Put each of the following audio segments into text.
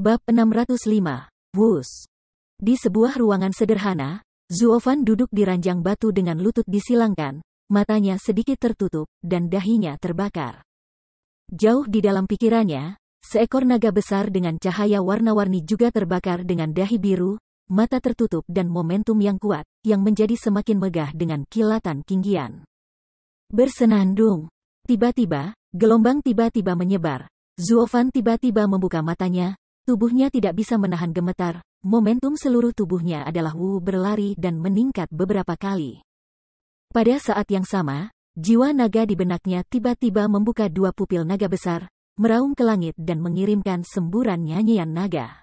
Bab 605. Wus. Di sebuah ruangan sederhana, Zuofan duduk di ranjang batu dengan lutut disilangkan, matanya sedikit tertutup, dan dahinya terbakar. Jauh di dalam pikirannya, seekor naga besar dengan cahaya warna-warni juga terbakar dengan dahi biru, mata tertutup dan momentum yang kuat, yang menjadi semakin megah dengan kilatan tinggian. Bersenandung. Tiba-tiba, gelombang tiba-tiba menyebar. Zuofan tiba-tiba membuka matanya, Tubuhnya tidak bisa menahan gemetar, momentum seluruh tubuhnya adalah Wu berlari dan meningkat beberapa kali. Pada saat yang sama, jiwa naga di benaknya tiba-tiba membuka dua pupil naga besar, meraung ke langit dan mengirimkan semburan nyanyian naga.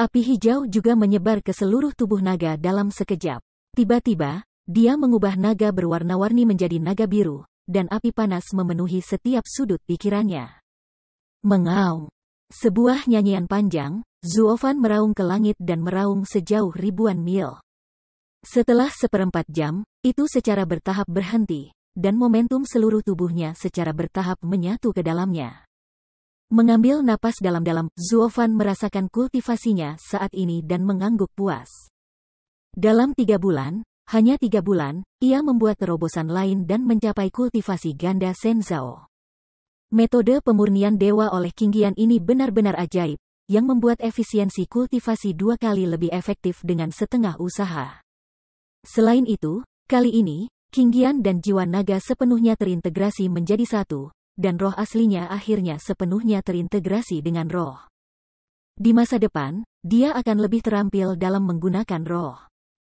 Api hijau juga menyebar ke seluruh tubuh naga dalam sekejap. Tiba-tiba, dia mengubah naga berwarna-warni menjadi naga biru, dan api panas memenuhi setiap sudut pikirannya. Mengaum, sebuah nyanyian panjang, Zuofan meraung ke langit dan meraung sejauh ribuan mil. Setelah seperempat jam, itu secara bertahap berhenti, dan momentum seluruh tubuhnya secara bertahap menyatu ke dalamnya. Mengambil napas dalam-dalam, Zuofan merasakan kultivasinya saat ini dan mengangguk puas. Dalam tiga bulan, hanya tiga bulan, ia membuat terobosan lain dan mencapai kultivasi ganda Senzao. Metode pemurnian dewa oleh Kingian ini benar-benar ajaib, yang membuat efisiensi kultivasi dua kali lebih efektif dengan setengah usaha. Selain itu, kali ini, Kingian dan jiwa naga sepenuhnya terintegrasi menjadi satu, dan roh aslinya akhirnya sepenuhnya terintegrasi dengan roh. Di masa depan, dia akan lebih terampil dalam menggunakan roh.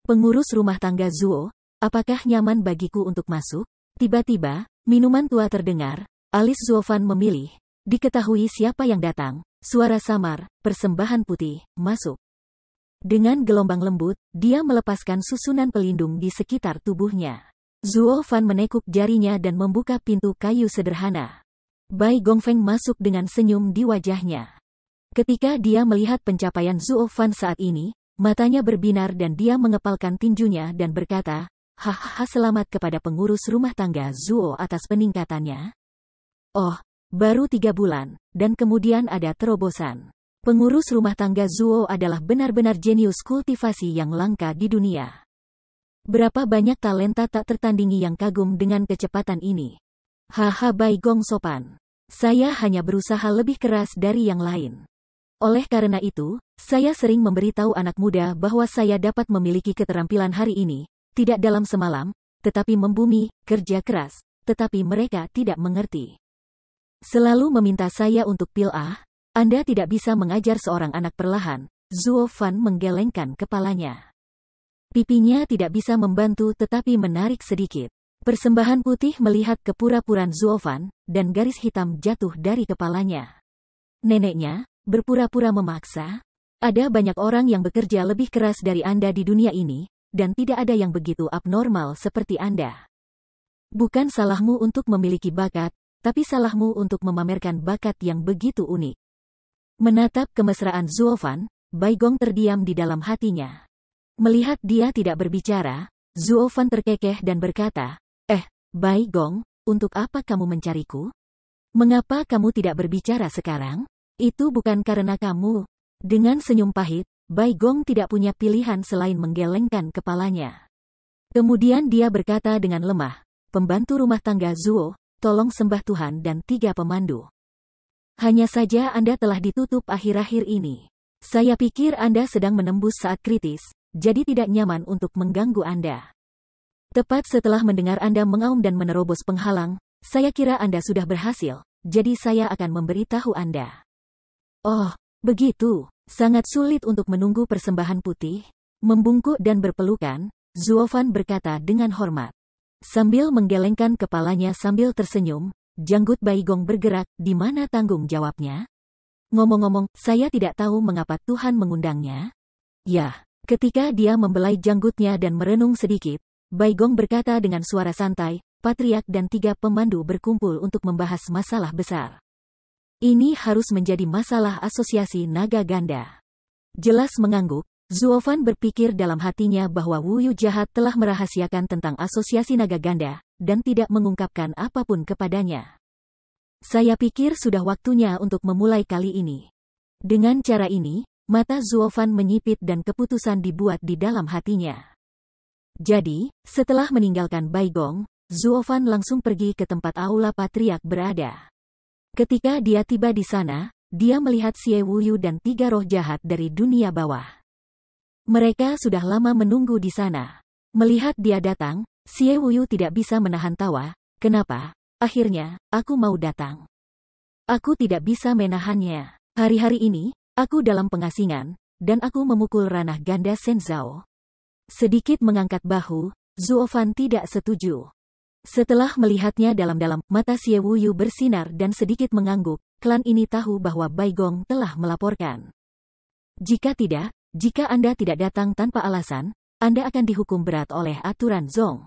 Pengurus rumah tangga Zuo, apakah nyaman bagiku untuk masuk? Tiba-tiba, minuman tua terdengar, Alis Zulfan memilih. Diketahui siapa yang datang. Suara samar, persembahan putih, masuk. Dengan gelombang lembut, dia melepaskan susunan pelindung di sekitar tubuhnya. Zuo menekuk jarinya dan membuka pintu kayu sederhana. Bai Gongfeng masuk dengan senyum di wajahnya. Ketika dia melihat pencapaian Zuo saat ini, matanya berbinar dan dia mengepalkan tinjunya dan berkata, Hahaha selamat kepada pengurus rumah tangga Zuo atas peningkatannya, Oh, baru tiga bulan, dan kemudian ada terobosan. Pengurus rumah tangga Zuo adalah benar-benar jenius kultivasi yang langka di dunia. Berapa banyak talenta tak tertandingi yang kagum dengan kecepatan ini. Haha Bai Gong sopan. Saya hanya berusaha lebih keras dari yang lain. Oleh karena itu, saya sering memberitahu anak muda bahwa saya dapat memiliki keterampilan hari ini, tidak dalam semalam, tetapi membumi, kerja keras, tetapi mereka tidak mengerti. Selalu meminta saya untuk pil ah, Anda tidak bisa mengajar seorang anak perlahan, Zuo Fan menggelengkan kepalanya. Pipinya tidak bisa membantu tetapi menarik sedikit. Persembahan putih melihat kepura-puran Zuo Fan, dan garis hitam jatuh dari kepalanya. Neneknya, berpura-pura memaksa, ada banyak orang yang bekerja lebih keras dari Anda di dunia ini, dan tidak ada yang begitu abnormal seperti Anda. Bukan salahmu untuk memiliki bakat, tapi salahmu untuk memamerkan bakat yang begitu unik. Menatap kemesraan Zuofan, Baigong terdiam di dalam hatinya. Melihat dia tidak berbicara, Zuofan terkekeh dan berkata, Eh, Baigong, untuk apa kamu mencariku? Mengapa kamu tidak berbicara sekarang? Itu bukan karena kamu. Dengan senyum pahit, Baigong tidak punya pilihan selain menggelengkan kepalanya. Kemudian dia berkata dengan lemah, pembantu rumah tangga Zuo, tolong sembah Tuhan dan tiga pemandu. Hanya saja Anda telah ditutup akhir-akhir ini. Saya pikir Anda sedang menembus saat kritis, jadi tidak nyaman untuk mengganggu Anda. Tepat setelah mendengar Anda mengaum dan menerobos penghalang, saya kira Anda sudah berhasil, jadi saya akan memberitahu Anda. Oh, begitu. Sangat sulit untuk menunggu persembahan putih, membungkuk dan berpelukan, Zuofan berkata dengan hormat. Sambil menggelengkan kepalanya sambil tersenyum, janggut Baigong bergerak, di mana tanggung jawabnya? Ngomong-ngomong, saya tidak tahu mengapa Tuhan mengundangnya. Ya, ketika dia membelai janggutnya dan merenung sedikit, Baigong berkata dengan suara santai, Patriak dan tiga pemandu berkumpul untuk membahas masalah besar. Ini harus menjadi masalah asosiasi naga ganda. Jelas mengangguk, Zuofan berpikir dalam hatinya bahwa Wu Yu jahat telah merahasiakan tentang asosiasi naga ganda, dan tidak mengungkapkan apapun kepadanya. Saya pikir sudah waktunya untuk memulai kali ini. Dengan cara ini, mata Zuofan menyipit dan keputusan dibuat di dalam hatinya. Jadi, setelah meninggalkan Baigong, Zuofan langsung pergi ke tempat aula patriak berada. Ketika dia tiba di sana, dia melihat Xie Wuyu dan tiga roh jahat dari dunia bawah. Mereka sudah lama menunggu di sana. Melihat dia datang, Xie Wuyu tidak bisa menahan tawa. Kenapa? Akhirnya, aku mau datang. Aku tidak bisa menahannya. Hari-hari ini, aku dalam pengasingan, dan aku memukul ranah ganda Shen Zhao. Sedikit mengangkat bahu, Zuofan tidak setuju. Setelah melihatnya dalam-dalam, mata Xie Wuyu bersinar dan sedikit mengangguk, klan ini tahu bahwa Baigong telah melaporkan. Jika tidak, jika Anda tidak datang tanpa alasan, Anda akan dihukum berat oleh aturan Zong.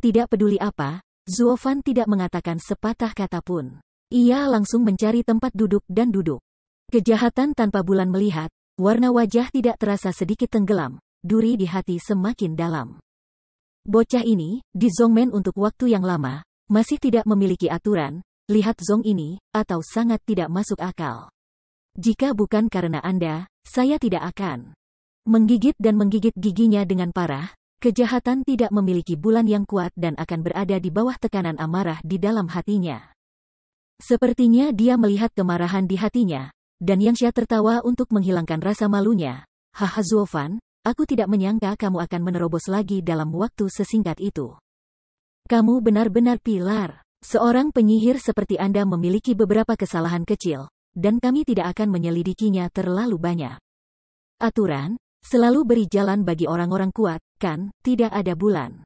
Tidak peduli apa, Zuofan tidak mengatakan sepatah kata pun. Ia langsung mencari tempat duduk dan duduk. Kejahatan tanpa bulan melihat, warna wajah tidak terasa sedikit tenggelam, duri di hati semakin dalam. Bocah ini, di Zongmen untuk waktu yang lama, masih tidak memiliki aturan, lihat Zong ini, atau sangat tidak masuk akal. Jika bukan karena Anda, saya tidak akan menggigit dan menggigit giginya dengan parah. Kejahatan tidak memiliki bulan yang kuat dan akan berada di bawah tekanan amarah di dalam hatinya. Sepertinya dia melihat kemarahan di hatinya, dan Yang Yangsha tertawa untuk menghilangkan rasa malunya. Haha Zuofan, aku tidak menyangka kamu akan menerobos lagi dalam waktu sesingkat itu. Kamu benar-benar pilar. Seorang penyihir seperti Anda memiliki beberapa kesalahan kecil, dan kami tidak akan menyelidikinya terlalu banyak. Aturan, selalu beri jalan bagi orang-orang kuat, kan, tidak ada bulan.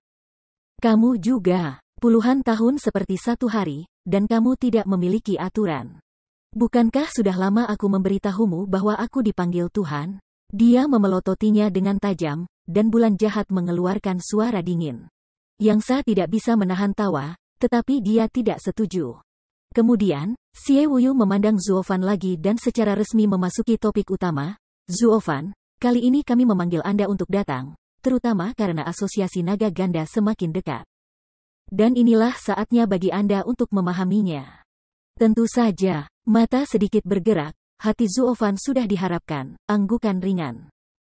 Kamu juga, puluhan tahun seperti satu hari, dan kamu tidak memiliki aturan. Bukankah sudah lama aku memberitahumu bahwa aku dipanggil Tuhan? Dia memelototinya dengan tajam, dan bulan jahat mengeluarkan suara dingin. Yang sah tidak bisa menahan tawa, tetapi dia tidak setuju. Kemudian, Xie Wuyu memandang Zuofan lagi dan secara resmi memasuki topik utama. Zuofan, kali ini kami memanggil Anda untuk datang, terutama karena asosiasi naga ganda semakin dekat. Dan inilah saatnya bagi Anda untuk memahaminya. Tentu saja, mata sedikit bergerak, hati Zuofan sudah diharapkan, anggukan ringan.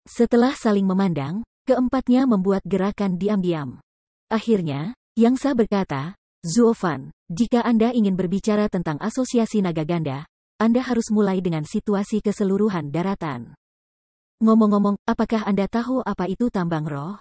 Setelah saling memandang, keempatnya membuat gerakan diam-diam. Akhirnya, Yang Sa berkata, Zuofan, jika Anda ingin berbicara tentang asosiasi naga ganda, Anda harus mulai dengan situasi keseluruhan daratan. Ngomong-ngomong, apakah Anda tahu apa itu tambang roh?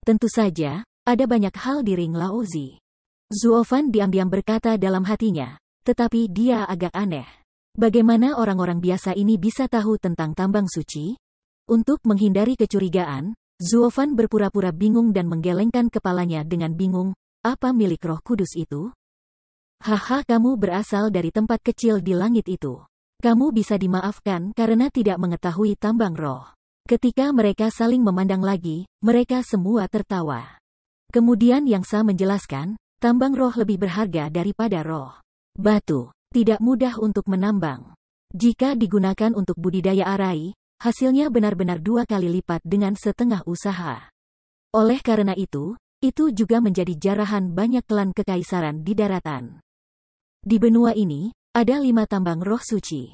Tentu saja, ada banyak hal di ring Laozi. Zuofan diam-diam berkata dalam hatinya, tetapi dia agak aneh. Bagaimana orang-orang biasa ini bisa tahu tentang tambang suci? Untuk menghindari kecurigaan, Zuofan berpura-pura bingung dan menggelengkan kepalanya dengan bingung, apa milik roh kudus itu? Haha kamu berasal dari tempat kecil di langit itu. Kamu bisa dimaafkan karena tidak mengetahui tambang roh. Ketika mereka saling memandang lagi, mereka semua tertawa. Kemudian yang Sa menjelaskan, tambang roh lebih berharga daripada roh. Batu, tidak mudah untuk menambang. Jika digunakan untuk budidaya arai, hasilnya benar-benar dua kali lipat dengan setengah usaha. Oleh karena itu, itu juga menjadi jarahan banyak klan kekaisaran di daratan. Di benua ini, ada lima tambang roh suci.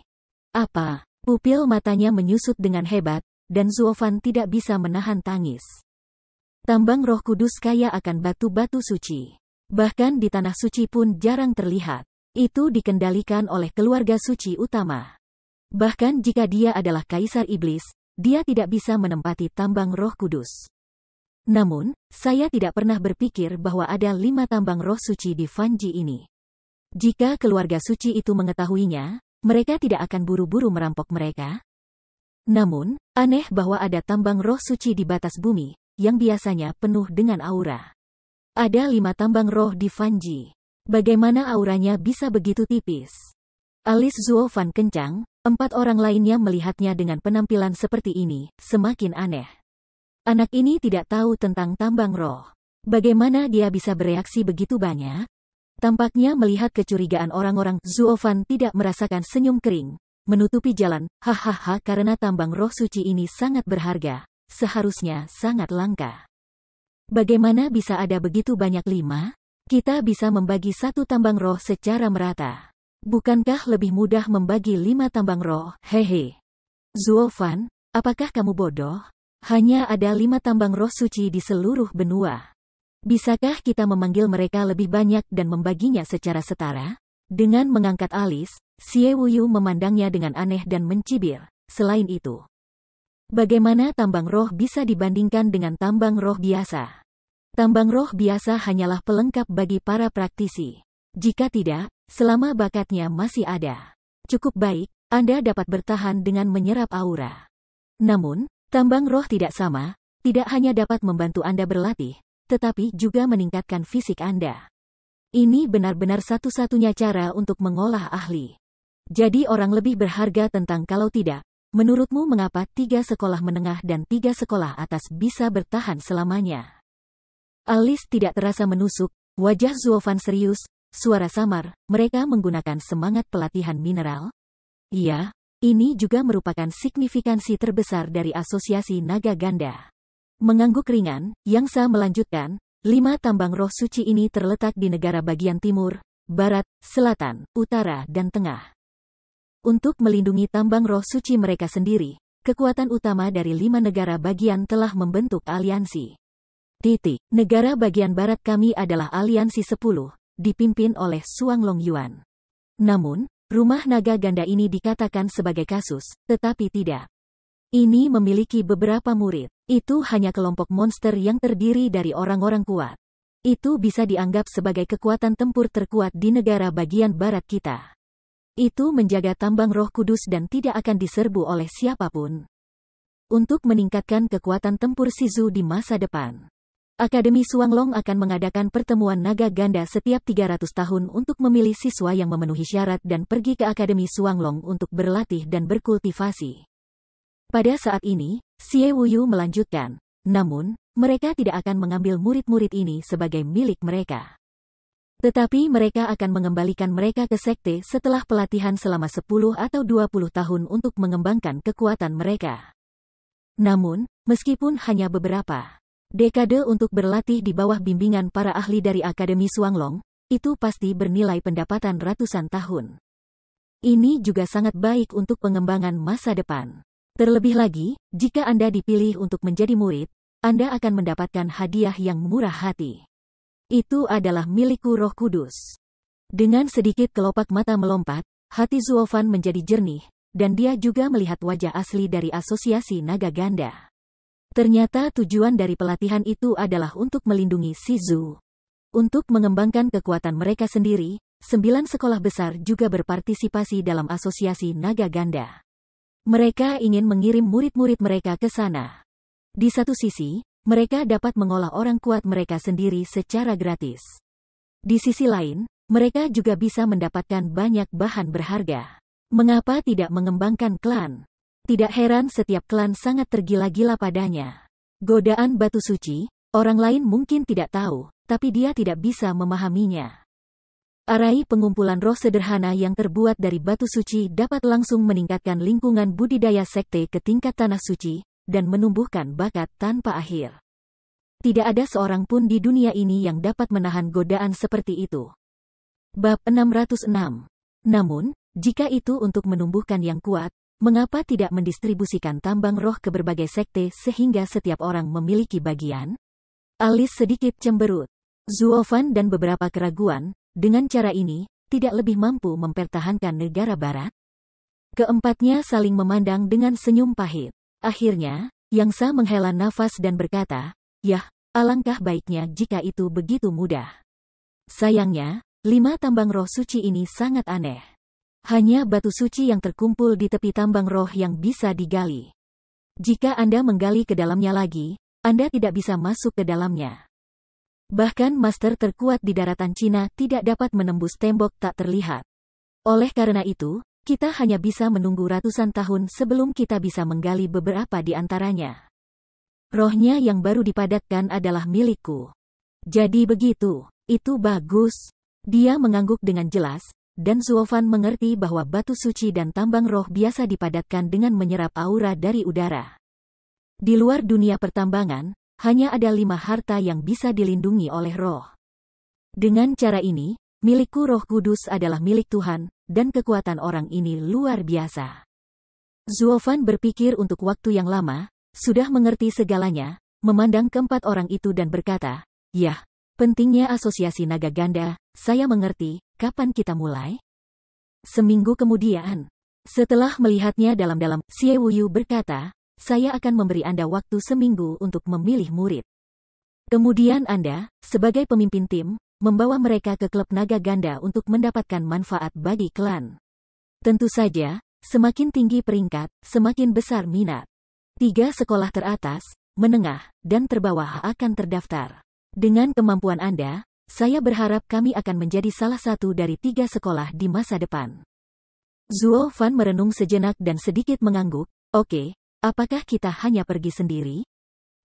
Apa? Pupil matanya menyusut dengan hebat, dan Zuofan tidak bisa menahan tangis. Tambang roh kudus kaya akan batu-batu suci. Bahkan di tanah suci pun jarang terlihat. Itu dikendalikan oleh keluarga suci utama. Bahkan jika dia adalah kaisar iblis, dia tidak bisa menempati tambang roh kudus. Namun, saya tidak pernah berpikir bahwa ada lima tambang roh suci di Fanji ini. Jika keluarga suci itu mengetahuinya, mereka tidak akan buru-buru merampok mereka. Namun, aneh bahwa ada tambang roh suci di batas bumi, yang biasanya penuh dengan aura. Ada lima tambang roh di Fanji. Bagaimana auranya bisa begitu tipis? Alis Zuo Fan kencang, empat orang lainnya melihatnya dengan penampilan seperti ini, semakin aneh. Anak ini tidak tahu tentang tambang roh. Bagaimana dia bisa bereaksi begitu banyak? Tampaknya melihat kecurigaan orang-orang, Zuofan tidak merasakan senyum kering. Menutupi jalan, hahaha karena tambang roh suci ini sangat berharga. Seharusnya sangat langka. Bagaimana bisa ada begitu banyak lima? Kita bisa membagi satu tambang roh secara merata. Bukankah lebih mudah membagi lima tambang roh, hehe. Zuofan, apakah kamu bodoh? Hanya ada lima tambang roh suci di seluruh benua. Bisakah kita memanggil mereka lebih banyak dan membaginya secara setara? Dengan mengangkat alis, Xie Wuyu memandangnya dengan aneh dan mencibir. Selain itu, bagaimana tambang roh bisa dibandingkan dengan tambang roh biasa? Tambang roh biasa hanyalah pelengkap bagi para praktisi. Jika tidak, selama bakatnya masih ada, cukup baik, Anda dapat bertahan dengan menyerap aura. Namun, tambang roh tidak sama, tidak hanya dapat membantu Anda berlatih, tetapi juga meningkatkan fisik Anda. Ini benar-benar satu-satunya cara untuk mengolah ahli. Jadi orang lebih berharga tentang kalau tidak, menurutmu mengapa tiga sekolah menengah dan tiga sekolah atas bisa bertahan selamanya? Alis tidak terasa menusuk, wajah Zuofan serius, suara samar, mereka menggunakan semangat pelatihan mineral? Iya, ini juga merupakan signifikansi terbesar dari asosiasi naga ganda. Mengangguk ringan, Yang Sa melanjutkan, lima tambang roh suci ini terletak di negara bagian timur, barat, selatan, utara, dan tengah. Untuk melindungi tambang roh suci mereka sendiri, kekuatan utama dari lima negara bagian telah membentuk aliansi. Titik. Negara bagian barat kami adalah aliansi 10, dipimpin oleh Suang Long Yuan. Namun, rumah naga ganda ini dikatakan sebagai kasus, tetapi tidak. Ini memiliki beberapa murid. Itu hanya kelompok monster yang terdiri dari orang-orang kuat. Itu bisa dianggap sebagai kekuatan tempur terkuat di negara bagian barat kita. Itu menjaga tambang roh kudus dan tidak akan diserbu oleh siapapun. Untuk meningkatkan kekuatan tempur Sizu di masa depan. Akademi Suanglong akan mengadakan pertemuan naga ganda setiap 300 tahun untuk memilih siswa yang memenuhi syarat dan pergi ke Akademi Suanglong untuk berlatih dan berkultivasi. Pada saat ini, Xie Wuyu melanjutkan, namun, mereka tidak akan mengambil murid-murid ini sebagai milik mereka. Tetapi mereka akan mengembalikan mereka ke sekte setelah pelatihan selama 10 atau 20 tahun untuk mengembangkan kekuatan mereka. Namun, meskipun hanya beberapa dekade untuk berlatih di bawah bimbingan para ahli dari Akademi Suanglong, itu pasti bernilai pendapatan ratusan tahun. Ini juga sangat baik untuk pengembangan masa depan. Terlebih lagi, jika Anda dipilih untuk menjadi murid, Anda akan mendapatkan hadiah yang murah hati. Itu adalah milikku roh kudus. Dengan sedikit kelopak mata melompat, hati Zuofan menjadi jernih, dan dia juga melihat wajah asli dari asosiasi naga ganda. Ternyata tujuan dari pelatihan itu adalah untuk melindungi si Untuk mengembangkan kekuatan mereka sendiri, sembilan sekolah besar juga berpartisipasi dalam asosiasi naga ganda. Mereka ingin mengirim murid-murid mereka ke sana. Di satu sisi, mereka dapat mengolah orang kuat mereka sendiri secara gratis. Di sisi lain, mereka juga bisa mendapatkan banyak bahan berharga. Mengapa tidak mengembangkan klan? Tidak heran setiap klan sangat tergila-gila padanya. Godaan batu suci, orang lain mungkin tidak tahu, tapi dia tidak bisa memahaminya. Arai pengumpulan roh sederhana yang terbuat dari batu suci dapat langsung meningkatkan lingkungan budidaya sekte ke tingkat tanah suci, dan menumbuhkan bakat tanpa akhir. Tidak ada seorang pun di dunia ini yang dapat menahan godaan seperti itu. Bab 606 Namun, jika itu untuk menumbuhkan yang kuat, mengapa tidak mendistribusikan tambang roh ke berbagai sekte sehingga setiap orang memiliki bagian? Alis sedikit cemberut. Zuofan dan beberapa keraguan, dengan cara ini, tidak lebih mampu mempertahankan negara barat? Keempatnya saling memandang dengan senyum pahit. Akhirnya, Yang Yangsa menghela nafas dan berkata, Yah, alangkah baiknya jika itu begitu mudah. Sayangnya, lima tambang roh suci ini sangat aneh. Hanya batu suci yang terkumpul di tepi tambang roh yang bisa digali. Jika Anda menggali ke dalamnya lagi, Anda tidak bisa masuk ke dalamnya. Bahkan master terkuat di daratan Cina tidak dapat menembus tembok tak terlihat. Oleh karena itu, kita hanya bisa menunggu ratusan tahun sebelum kita bisa menggali beberapa di antaranya. Rohnya yang baru dipadatkan adalah milikku. Jadi begitu, itu bagus. Dia mengangguk dengan jelas, dan Zuofan mengerti bahwa batu suci dan tambang roh biasa dipadatkan dengan menyerap aura dari udara. Di luar dunia pertambangan, hanya ada lima harta yang bisa dilindungi oleh roh. Dengan cara ini, milikku roh kudus adalah milik Tuhan, dan kekuatan orang ini luar biasa. Zuofan berpikir untuk waktu yang lama, sudah mengerti segalanya, memandang keempat orang itu dan berkata, Yah, pentingnya asosiasi naga ganda, saya mengerti, kapan kita mulai? Seminggu kemudian, setelah melihatnya dalam-dalam, Xie Wuyu berkata, saya akan memberi Anda waktu seminggu untuk memilih murid. Kemudian Anda, sebagai pemimpin tim, membawa mereka ke klub naga ganda untuk mendapatkan manfaat bagi klan. Tentu saja, semakin tinggi peringkat, semakin besar minat. Tiga sekolah teratas, menengah, dan terbawah akan terdaftar. Dengan kemampuan Anda, saya berharap kami akan menjadi salah satu dari tiga sekolah di masa depan. Zuo Fan merenung sejenak dan sedikit mengangguk, oke, okay, Apakah kita hanya pergi sendiri?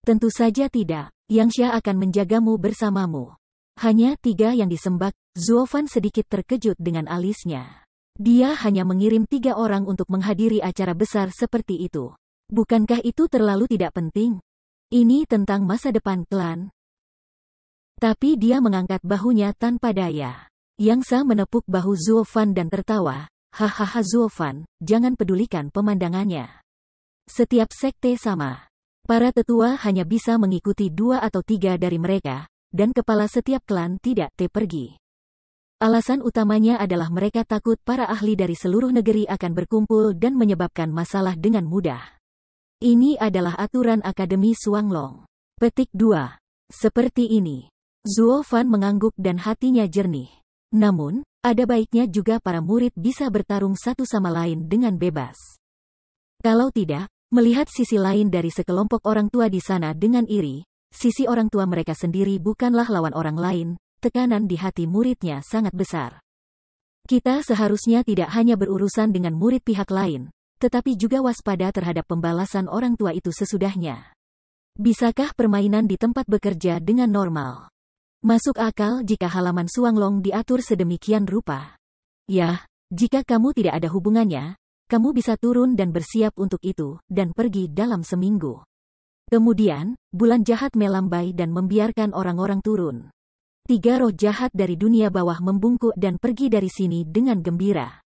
Tentu saja tidak. Yang Syah akan menjagamu bersamamu. Hanya tiga yang disembak, Zuofan sedikit terkejut dengan alisnya. Dia hanya mengirim tiga orang untuk menghadiri acara besar seperti itu. Bukankah itu terlalu tidak penting? Ini tentang masa depan klan. Tapi dia mengangkat bahunya tanpa daya. Yang Sa menepuk bahu Zuofan dan tertawa. Hahaha Zuofan, jangan pedulikan pemandangannya. Setiap sekte sama. Para tetua hanya bisa mengikuti dua atau tiga dari mereka, dan kepala setiap klan tidak te pergi. Alasan utamanya adalah mereka takut para ahli dari seluruh negeri akan berkumpul dan menyebabkan masalah dengan mudah. Ini adalah aturan Akademi Suanglong. Petik 2. Seperti ini. Zuo Fan mengangguk dan hatinya jernih. Namun, ada baiknya juga para murid bisa bertarung satu sama lain dengan bebas. Kalau tidak, Melihat sisi lain dari sekelompok orang tua di sana dengan iri, sisi orang tua mereka sendiri bukanlah lawan orang lain, tekanan di hati muridnya sangat besar. Kita seharusnya tidak hanya berurusan dengan murid pihak lain, tetapi juga waspada terhadap pembalasan orang tua itu sesudahnya. Bisakah permainan di tempat bekerja dengan normal? Masuk akal jika halaman Suanglong diatur sedemikian rupa. Ya, jika kamu tidak ada hubungannya, kamu bisa turun dan bersiap untuk itu, dan pergi dalam seminggu. Kemudian, bulan jahat melambai dan membiarkan orang-orang turun. Tiga roh jahat dari dunia bawah membungkuk dan pergi dari sini dengan gembira.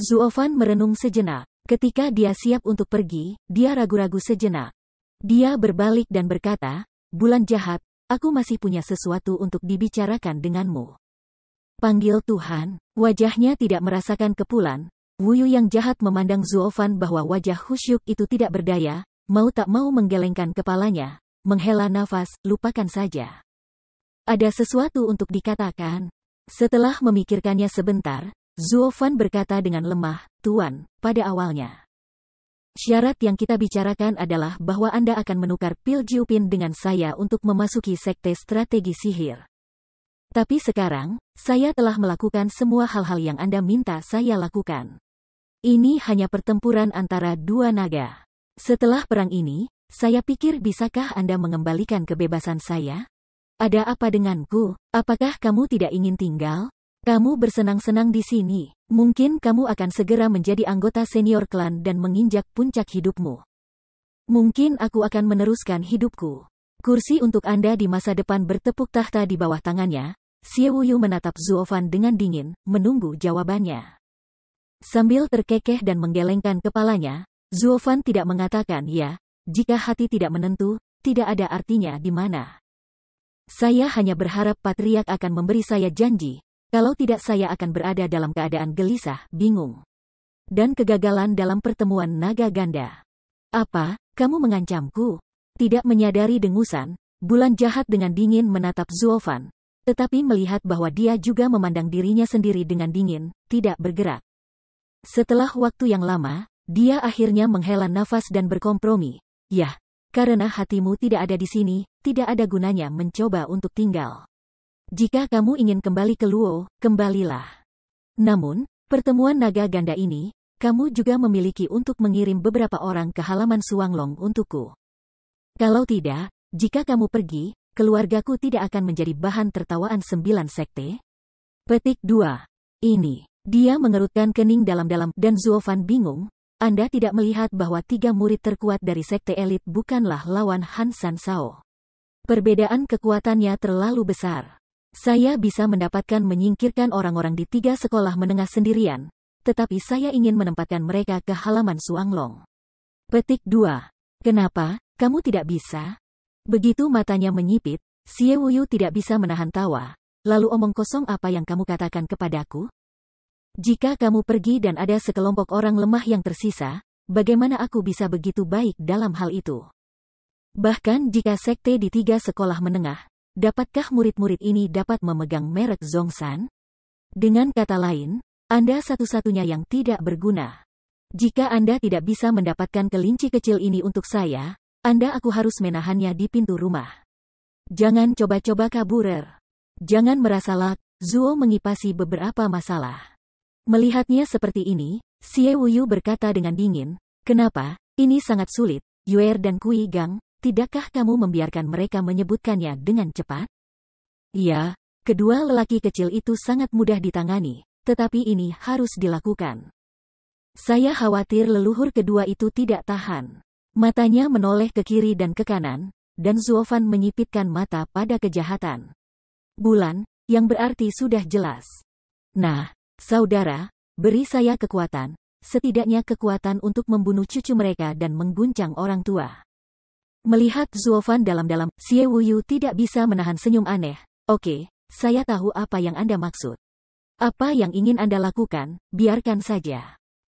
Zuofan merenung sejenak. Ketika dia siap untuk pergi, dia ragu-ragu sejenak. Dia berbalik dan berkata, Bulan jahat, aku masih punya sesuatu untuk dibicarakan denganmu. Panggil Tuhan, wajahnya tidak merasakan kepulan, Wuyu yang jahat memandang Zuofan bahwa wajah Husyuk itu tidak berdaya, mau tak mau menggelengkan kepalanya, menghela nafas, lupakan saja. Ada sesuatu untuk dikatakan. Setelah memikirkannya sebentar, Zuofan berkata dengan lemah, Tuan, pada awalnya. Syarat yang kita bicarakan adalah bahwa Anda akan menukar pil Jiupin dengan saya untuk memasuki sekte strategi sihir. Tapi sekarang, saya telah melakukan semua hal-hal yang Anda minta saya lakukan. Ini hanya pertempuran antara dua naga. Setelah perang ini, saya pikir bisakah Anda mengembalikan kebebasan saya? Ada apa denganku? Apakah kamu tidak ingin tinggal? Kamu bersenang-senang di sini. Mungkin kamu akan segera menjadi anggota senior klan dan menginjak puncak hidupmu. Mungkin aku akan meneruskan hidupku. Kursi untuk Anda di masa depan bertepuk tahta di bawah tangannya. Xie Wuyu menatap Zuofan dengan dingin, menunggu jawabannya. Sambil terkekeh dan menggelengkan kepalanya, Zuofan tidak mengatakan ya, jika hati tidak menentu, tidak ada artinya di mana. Saya hanya berharap Patriak akan memberi saya janji, kalau tidak saya akan berada dalam keadaan gelisah, bingung. Dan kegagalan dalam pertemuan naga ganda. Apa, kamu mengancamku? Tidak menyadari dengusan, bulan jahat dengan dingin menatap Zuofan, tetapi melihat bahwa dia juga memandang dirinya sendiri dengan dingin, tidak bergerak. Setelah waktu yang lama, dia akhirnya menghela nafas dan berkompromi. Ya, karena hatimu tidak ada di sini, tidak ada gunanya mencoba untuk tinggal. Jika kamu ingin kembali ke Luo, kembalilah. Namun, pertemuan naga ganda ini, kamu juga memiliki untuk mengirim beberapa orang ke halaman Suanglong untukku. Kalau tidak, jika kamu pergi, keluargaku tidak akan menjadi bahan tertawaan sembilan sekte. Petik 2. Ini. Dia mengerutkan kening dalam-dalam dan Zuofan bingung. Anda tidak melihat bahwa tiga murid terkuat dari sekte elit bukanlah lawan Han San Sao. Perbedaan kekuatannya terlalu besar. Saya bisa mendapatkan menyingkirkan orang-orang di tiga sekolah menengah sendirian, tetapi saya ingin menempatkan mereka ke halaman Suanglong. Petik 2. Kenapa, kamu tidak bisa? Begitu matanya menyipit, Xie Wuyu tidak bisa menahan tawa. Lalu omong kosong apa yang kamu katakan kepadaku? Jika kamu pergi dan ada sekelompok orang lemah yang tersisa, bagaimana aku bisa begitu baik dalam hal itu? Bahkan jika sekte di tiga sekolah menengah, dapatkah murid-murid ini dapat memegang merek Zongsan? Dengan kata lain, Anda satu-satunya yang tidak berguna. Jika Anda tidak bisa mendapatkan kelinci kecil ini untuk saya, Anda aku harus menahannya di pintu rumah. Jangan coba-coba kaburer. Jangan merasa lak, Zuo mengipasi beberapa masalah. Melihatnya seperti ini, Xie Wuyu berkata dengan dingin, Kenapa, ini sangat sulit, Yuer dan Kui Gang, tidakkah kamu membiarkan mereka menyebutkannya dengan cepat? Iya, kedua lelaki kecil itu sangat mudah ditangani, tetapi ini harus dilakukan. Saya khawatir leluhur kedua itu tidak tahan. Matanya menoleh ke kiri dan ke kanan, dan Zuofan menyipitkan mata pada kejahatan. Bulan, yang berarti sudah jelas. Nah, Saudara, beri saya kekuatan, setidaknya kekuatan untuk membunuh cucu mereka dan mengguncang orang tua. Melihat Zuofan dalam-dalam, Xie Wuyu tidak bisa menahan senyum aneh. Oke, saya tahu apa yang Anda maksud. Apa yang ingin Anda lakukan, biarkan saja.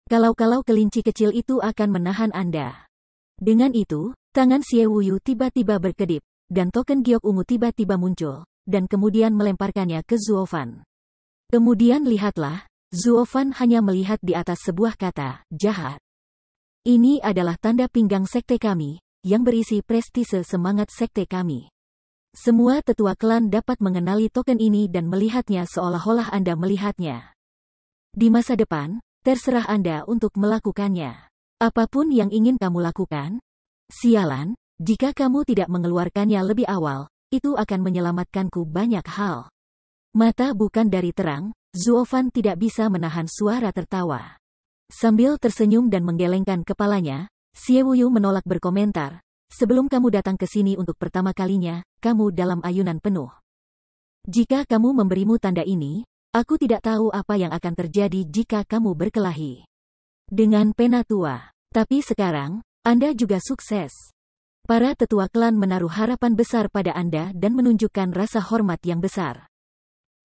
Kalau-kalau kelinci kecil itu akan menahan Anda. Dengan itu, tangan Xie Wuyu tiba-tiba berkedip, dan token giok ungu tiba-tiba muncul, dan kemudian melemparkannya ke Zuofan. Kemudian lihatlah, Zuofan hanya melihat di atas sebuah kata, jahat. Ini adalah tanda pinggang sekte kami, yang berisi prestise semangat sekte kami. Semua tetua klan dapat mengenali token ini dan melihatnya seolah-olah Anda melihatnya. Di masa depan, terserah Anda untuk melakukannya. Apapun yang ingin kamu lakukan, sialan, jika kamu tidak mengeluarkannya lebih awal, itu akan menyelamatkanku banyak hal. Mata bukan dari terang, Zuofan tidak bisa menahan suara tertawa. Sambil tersenyum dan menggelengkan kepalanya, Wuyu menolak berkomentar. Sebelum kamu datang ke sini untuk pertama kalinya, kamu dalam ayunan penuh. Jika kamu memberimu tanda ini, aku tidak tahu apa yang akan terjadi jika kamu berkelahi. Dengan pena tua, tapi sekarang, Anda juga sukses. Para tetua klan menaruh harapan besar pada Anda dan menunjukkan rasa hormat yang besar.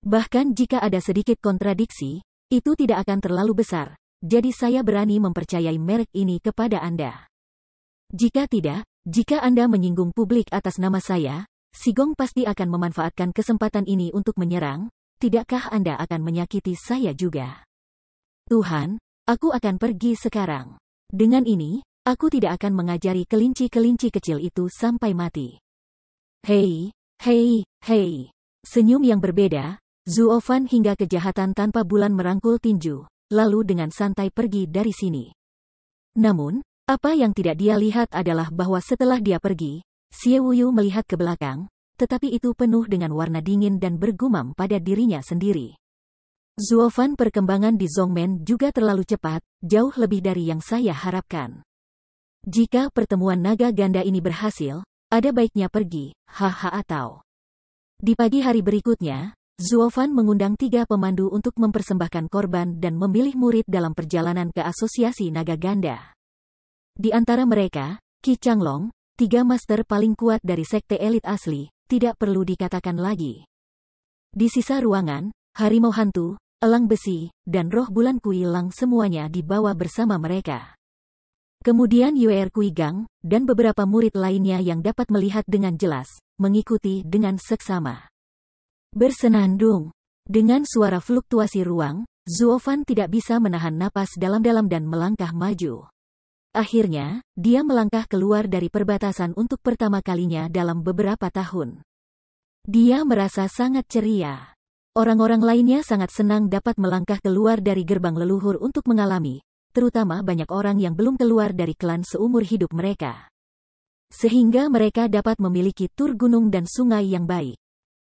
Bahkan jika ada sedikit kontradiksi, itu tidak akan terlalu besar, jadi saya berani mempercayai merek ini kepada Anda. Jika tidak, jika Anda menyinggung publik atas nama saya, Sigong pasti akan memanfaatkan kesempatan ini untuk menyerang, tidakkah Anda akan menyakiti saya juga? Tuhan, aku akan pergi sekarang. Dengan ini, aku tidak akan mengajari kelinci-kelinci kecil itu sampai mati. Hei, hei, hei. Senyum yang berbeda, Zuofan hingga kejahatan tanpa bulan merangkul tinju, lalu dengan santai pergi dari sini. Namun, apa yang tidak dia lihat adalah bahwa setelah dia pergi, Xie Wuyu melihat ke belakang, tetapi itu penuh dengan warna dingin dan bergumam pada dirinya sendiri. Zuofan perkembangan di Zongmen juga terlalu cepat, jauh lebih dari yang saya harapkan. Jika pertemuan naga ganda ini berhasil, ada baiknya pergi, haha atau... Di pagi hari berikutnya, Zuofan mengundang tiga pemandu untuk mempersembahkan korban dan memilih murid dalam perjalanan ke asosiasi naga ganda. Di antara mereka, Ki Changlong, tiga master paling kuat dari sekte elit asli, tidak perlu dikatakan lagi. Di sisa ruangan, harimau hantu, elang besi, dan roh bulan kuilang semuanya dibawa bersama mereka. Kemudian Yuer er Kui Gang, dan beberapa murid lainnya yang dapat melihat dengan jelas, mengikuti dengan seksama. Bersenandung. Dengan suara fluktuasi ruang, Zuofan tidak bisa menahan napas dalam-dalam dan melangkah maju. Akhirnya, dia melangkah keluar dari perbatasan untuk pertama kalinya dalam beberapa tahun. Dia merasa sangat ceria. Orang-orang lainnya sangat senang dapat melangkah keluar dari gerbang leluhur untuk mengalami, terutama banyak orang yang belum keluar dari klan seumur hidup mereka. Sehingga mereka dapat memiliki tur gunung dan sungai yang baik.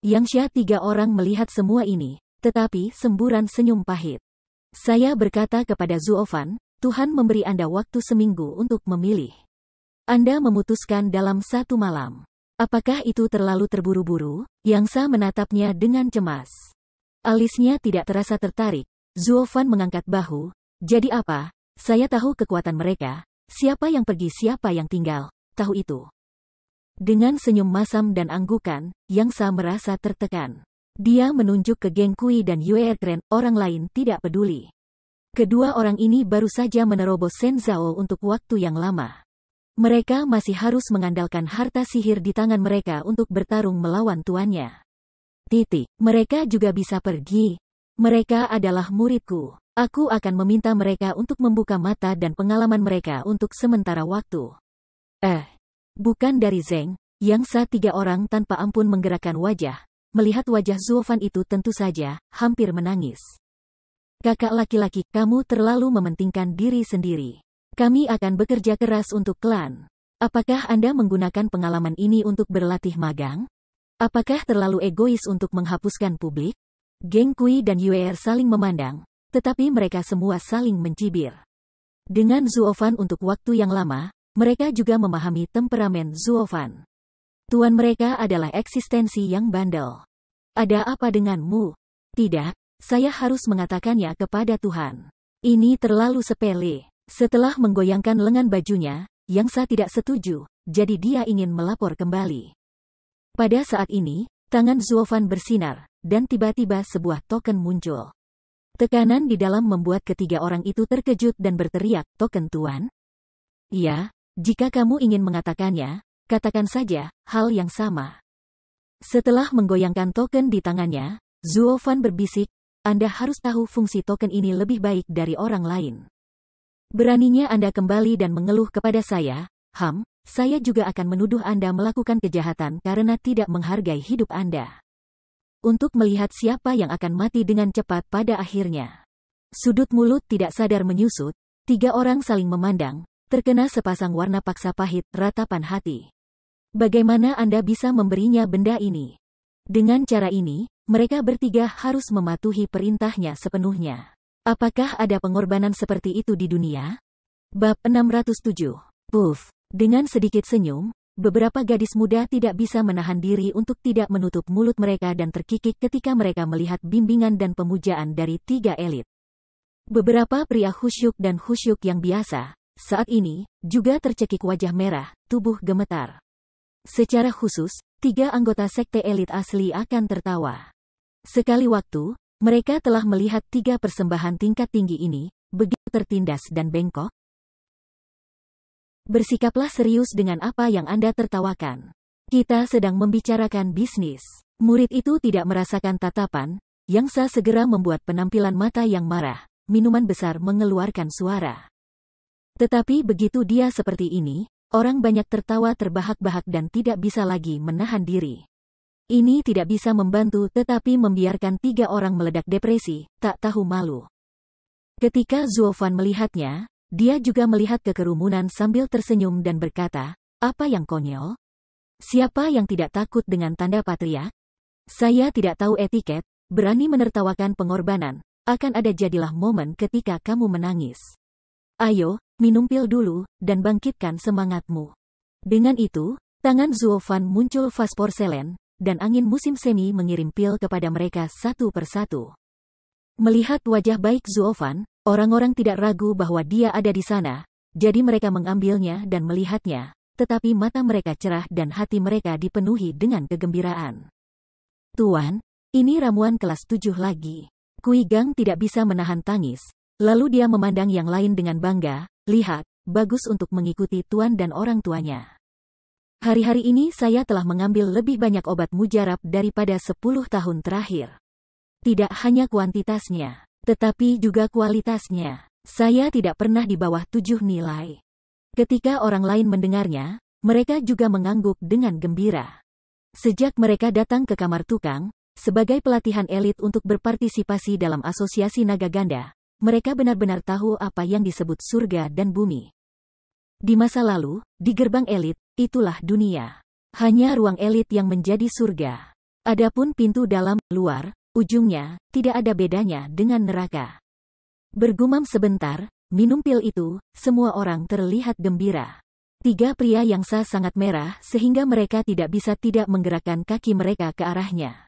Yang Syah tiga orang melihat semua ini, tetapi semburan senyum pahit. Saya berkata kepada Zuofan, Tuhan memberi Anda waktu seminggu untuk memilih. Anda memutuskan dalam satu malam. Apakah itu terlalu terburu-buru? Yang Sa menatapnya dengan cemas. Alisnya tidak terasa tertarik. Zuofan mengangkat bahu. Jadi apa? Saya tahu kekuatan mereka. Siapa yang pergi, siapa yang tinggal. Tahu itu. Dengan senyum masam dan anggukan, Yang Sa merasa tertekan. Dia menunjuk ke geng Kui dan Yue Tren, orang lain tidak peduli. Kedua orang ini baru saja menerobos Zhao untuk waktu yang lama. Mereka masih harus mengandalkan harta sihir di tangan mereka untuk bertarung melawan tuannya. Titik, mereka juga bisa pergi. Mereka adalah muridku. Aku akan meminta mereka untuk membuka mata dan pengalaman mereka untuk sementara waktu. Eh, Bukan dari Zeng, yang saat tiga orang tanpa ampun menggerakkan wajah. Melihat wajah Zuofan itu tentu saja, hampir menangis. Kakak laki-laki, kamu terlalu mementingkan diri sendiri. Kami akan bekerja keras untuk klan. Apakah Anda menggunakan pengalaman ini untuk berlatih magang? Apakah terlalu egois untuk menghapuskan publik? Geng Kui dan Yuer saling memandang, tetapi mereka semua saling mencibir. Dengan Zuofan untuk waktu yang lama, mereka juga memahami temperamen Zuofan. Tuan mereka adalah eksistensi yang bandel. Ada apa denganmu? Tidak, saya harus mengatakannya kepada Tuhan. Ini terlalu sepele. Setelah menggoyangkan lengan bajunya, yang saya tidak setuju, jadi dia ingin melapor kembali. Pada saat ini, tangan Zuofan bersinar, dan tiba-tiba sebuah token muncul. Tekanan di dalam membuat ketiga orang itu terkejut dan berteriak, token Tuan? Iya, jika kamu ingin mengatakannya, katakan saja hal yang sama. Setelah menggoyangkan token di tangannya, Zuofan berbisik, Anda harus tahu fungsi token ini lebih baik dari orang lain. Beraninya Anda kembali dan mengeluh kepada saya, Ham, saya juga akan menuduh Anda melakukan kejahatan karena tidak menghargai hidup Anda. Untuk melihat siapa yang akan mati dengan cepat pada akhirnya. Sudut mulut tidak sadar menyusut, tiga orang saling memandang, terkena sepasang warna paksa pahit, ratapan hati. Bagaimana Anda bisa memberinya benda ini? Dengan cara ini, mereka bertiga harus mematuhi perintahnya sepenuhnya. Apakah ada pengorbanan seperti itu di dunia? Bab 607. Puff. Dengan sedikit senyum, Beberapa gadis muda tidak bisa menahan diri untuk tidak menutup mulut mereka dan terkikik ketika mereka melihat bimbingan dan pemujaan dari tiga elit. Beberapa pria khusyuk dan khusyuk yang biasa, saat ini, juga tercekik wajah merah, tubuh gemetar. Secara khusus, tiga anggota sekte elit asli akan tertawa. Sekali waktu, mereka telah melihat tiga persembahan tingkat tinggi ini, begitu tertindas dan bengkok. Bersikaplah serius dengan apa yang Anda tertawakan. Kita sedang membicarakan bisnis. Murid itu tidak merasakan tatapan, yang sah segera membuat penampilan mata yang marah, minuman besar mengeluarkan suara. Tetapi begitu dia seperti ini, orang banyak tertawa terbahak-bahak dan tidak bisa lagi menahan diri. Ini tidak bisa membantu tetapi membiarkan tiga orang meledak depresi, tak tahu malu. Ketika Zuofan melihatnya, dia juga melihat kekerumunan sambil tersenyum dan berkata, apa yang konyol? Siapa yang tidak takut dengan tanda patria? Saya tidak tahu etiket, berani menertawakan pengorbanan, akan ada jadilah momen ketika kamu menangis. Ayo, minum pil dulu, dan bangkitkan semangatmu. Dengan itu, tangan Zuofan muncul vas porselen, dan angin musim semi mengirim pil kepada mereka satu persatu. Melihat wajah baik Zuofan, orang-orang tidak ragu bahwa dia ada di sana, jadi mereka mengambilnya dan melihatnya, tetapi mata mereka cerah dan hati mereka dipenuhi dengan kegembiraan. Tuan, ini ramuan kelas tujuh lagi. Kui Gang tidak bisa menahan tangis, lalu dia memandang yang lain dengan bangga, Lihat, bagus untuk mengikuti tuan dan orang tuanya. Hari-hari ini saya telah mengambil lebih banyak obat mujarab daripada 10 tahun terakhir. Tidak hanya kuantitasnya, tetapi juga kualitasnya. Saya tidak pernah di bawah tujuh nilai. Ketika orang lain mendengarnya, mereka juga mengangguk dengan gembira. Sejak mereka datang ke kamar tukang, sebagai pelatihan elit untuk berpartisipasi dalam asosiasi naga ganda, mereka benar-benar tahu apa yang disebut surga dan bumi. Di masa lalu, di gerbang elit, itulah dunia. Hanya ruang elit yang menjadi surga. Adapun pintu dalam, luar, ujungnya, tidak ada bedanya dengan neraka. Bergumam sebentar, minum pil itu, semua orang terlihat gembira. Tiga pria yang sah sangat merah sehingga mereka tidak bisa tidak menggerakkan kaki mereka ke arahnya.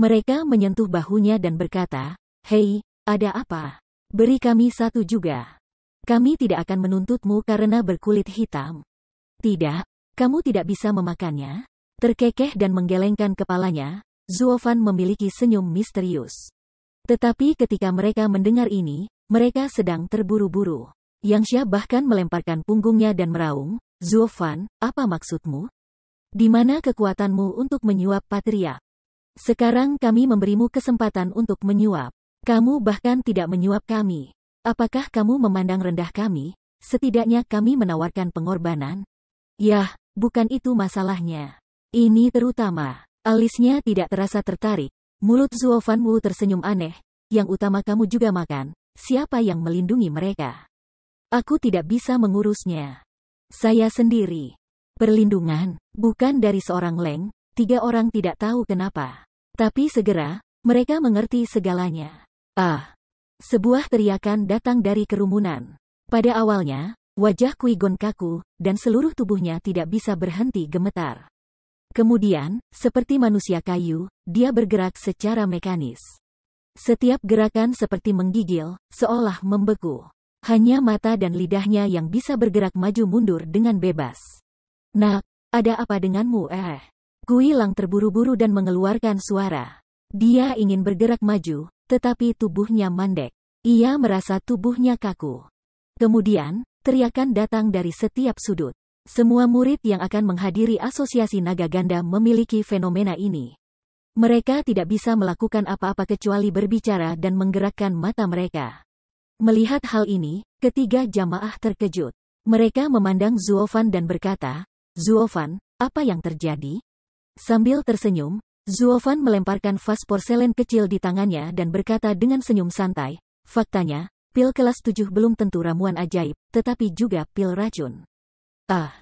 Mereka menyentuh bahunya dan berkata, Hei, ada apa? Beri kami satu juga. Kami tidak akan menuntutmu karena berkulit hitam. Tidak, kamu tidak bisa memakannya. Terkekeh dan menggelengkan kepalanya, Zuofan memiliki senyum misterius. Tetapi ketika mereka mendengar ini, mereka sedang terburu-buru. Yang Syah bahkan melemparkan punggungnya dan meraung, Zuofan, apa maksudmu? Di mana kekuatanmu untuk menyuap patria? Sekarang kami memberimu kesempatan untuk menyuap. Kamu bahkan tidak menyuap kami. Apakah kamu memandang rendah kami? Setidaknya kami menawarkan pengorbanan. Yah, bukan itu masalahnya. Ini terutama. Alisnya tidak terasa tertarik. Mulut Zuofan Wu tersenyum aneh. Yang utama kamu juga makan. Siapa yang melindungi mereka? Aku tidak bisa mengurusnya. Saya sendiri. Perlindungan, bukan dari seorang Leng, tiga orang tidak tahu kenapa. Tapi segera, mereka mengerti segalanya. Ah! Sebuah teriakan datang dari kerumunan. Pada awalnya, wajah Kuigon kaku, dan seluruh tubuhnya tidak bisa berhenti gemetar. Kemudian, seperti manusia kayu, dia bergerak secara mekanis. Setiap gerakan seperti menggigil, seolah membeku. Hanya mata dan lidahnya yang bisa bergerak maju mundur dengan bebas. Nak, ada apa denganmu eh? Kui Lang terburu-buru dan mengeluarkan suara. Dia ingin bergerak maju, tetapi tubuhnya mandek. Ia merasa tubuhnya kaku. Kemudian, teriakan datang dari setiap sudut. Semua murid yang akan menghadiri asosiasi naga ganda memiliki fenomena ini. Mereka tidak bisa melakukan apa-apa kecuali berbicara dan menggerakkan mata mereka. Melihat hal ini, ketiga jamaah terkejut. Mereka memandang Zuofan dan berkata, Zuofan, apa yang terjadi? Sambil tersenyum, Zuofan melemparkan vas porselen kecil di tangannya dan berkata dengan senyum santai, faktanya, pil kelas 7 belum tentu ramuan ajaib, tetapi juga pil racun. Ah,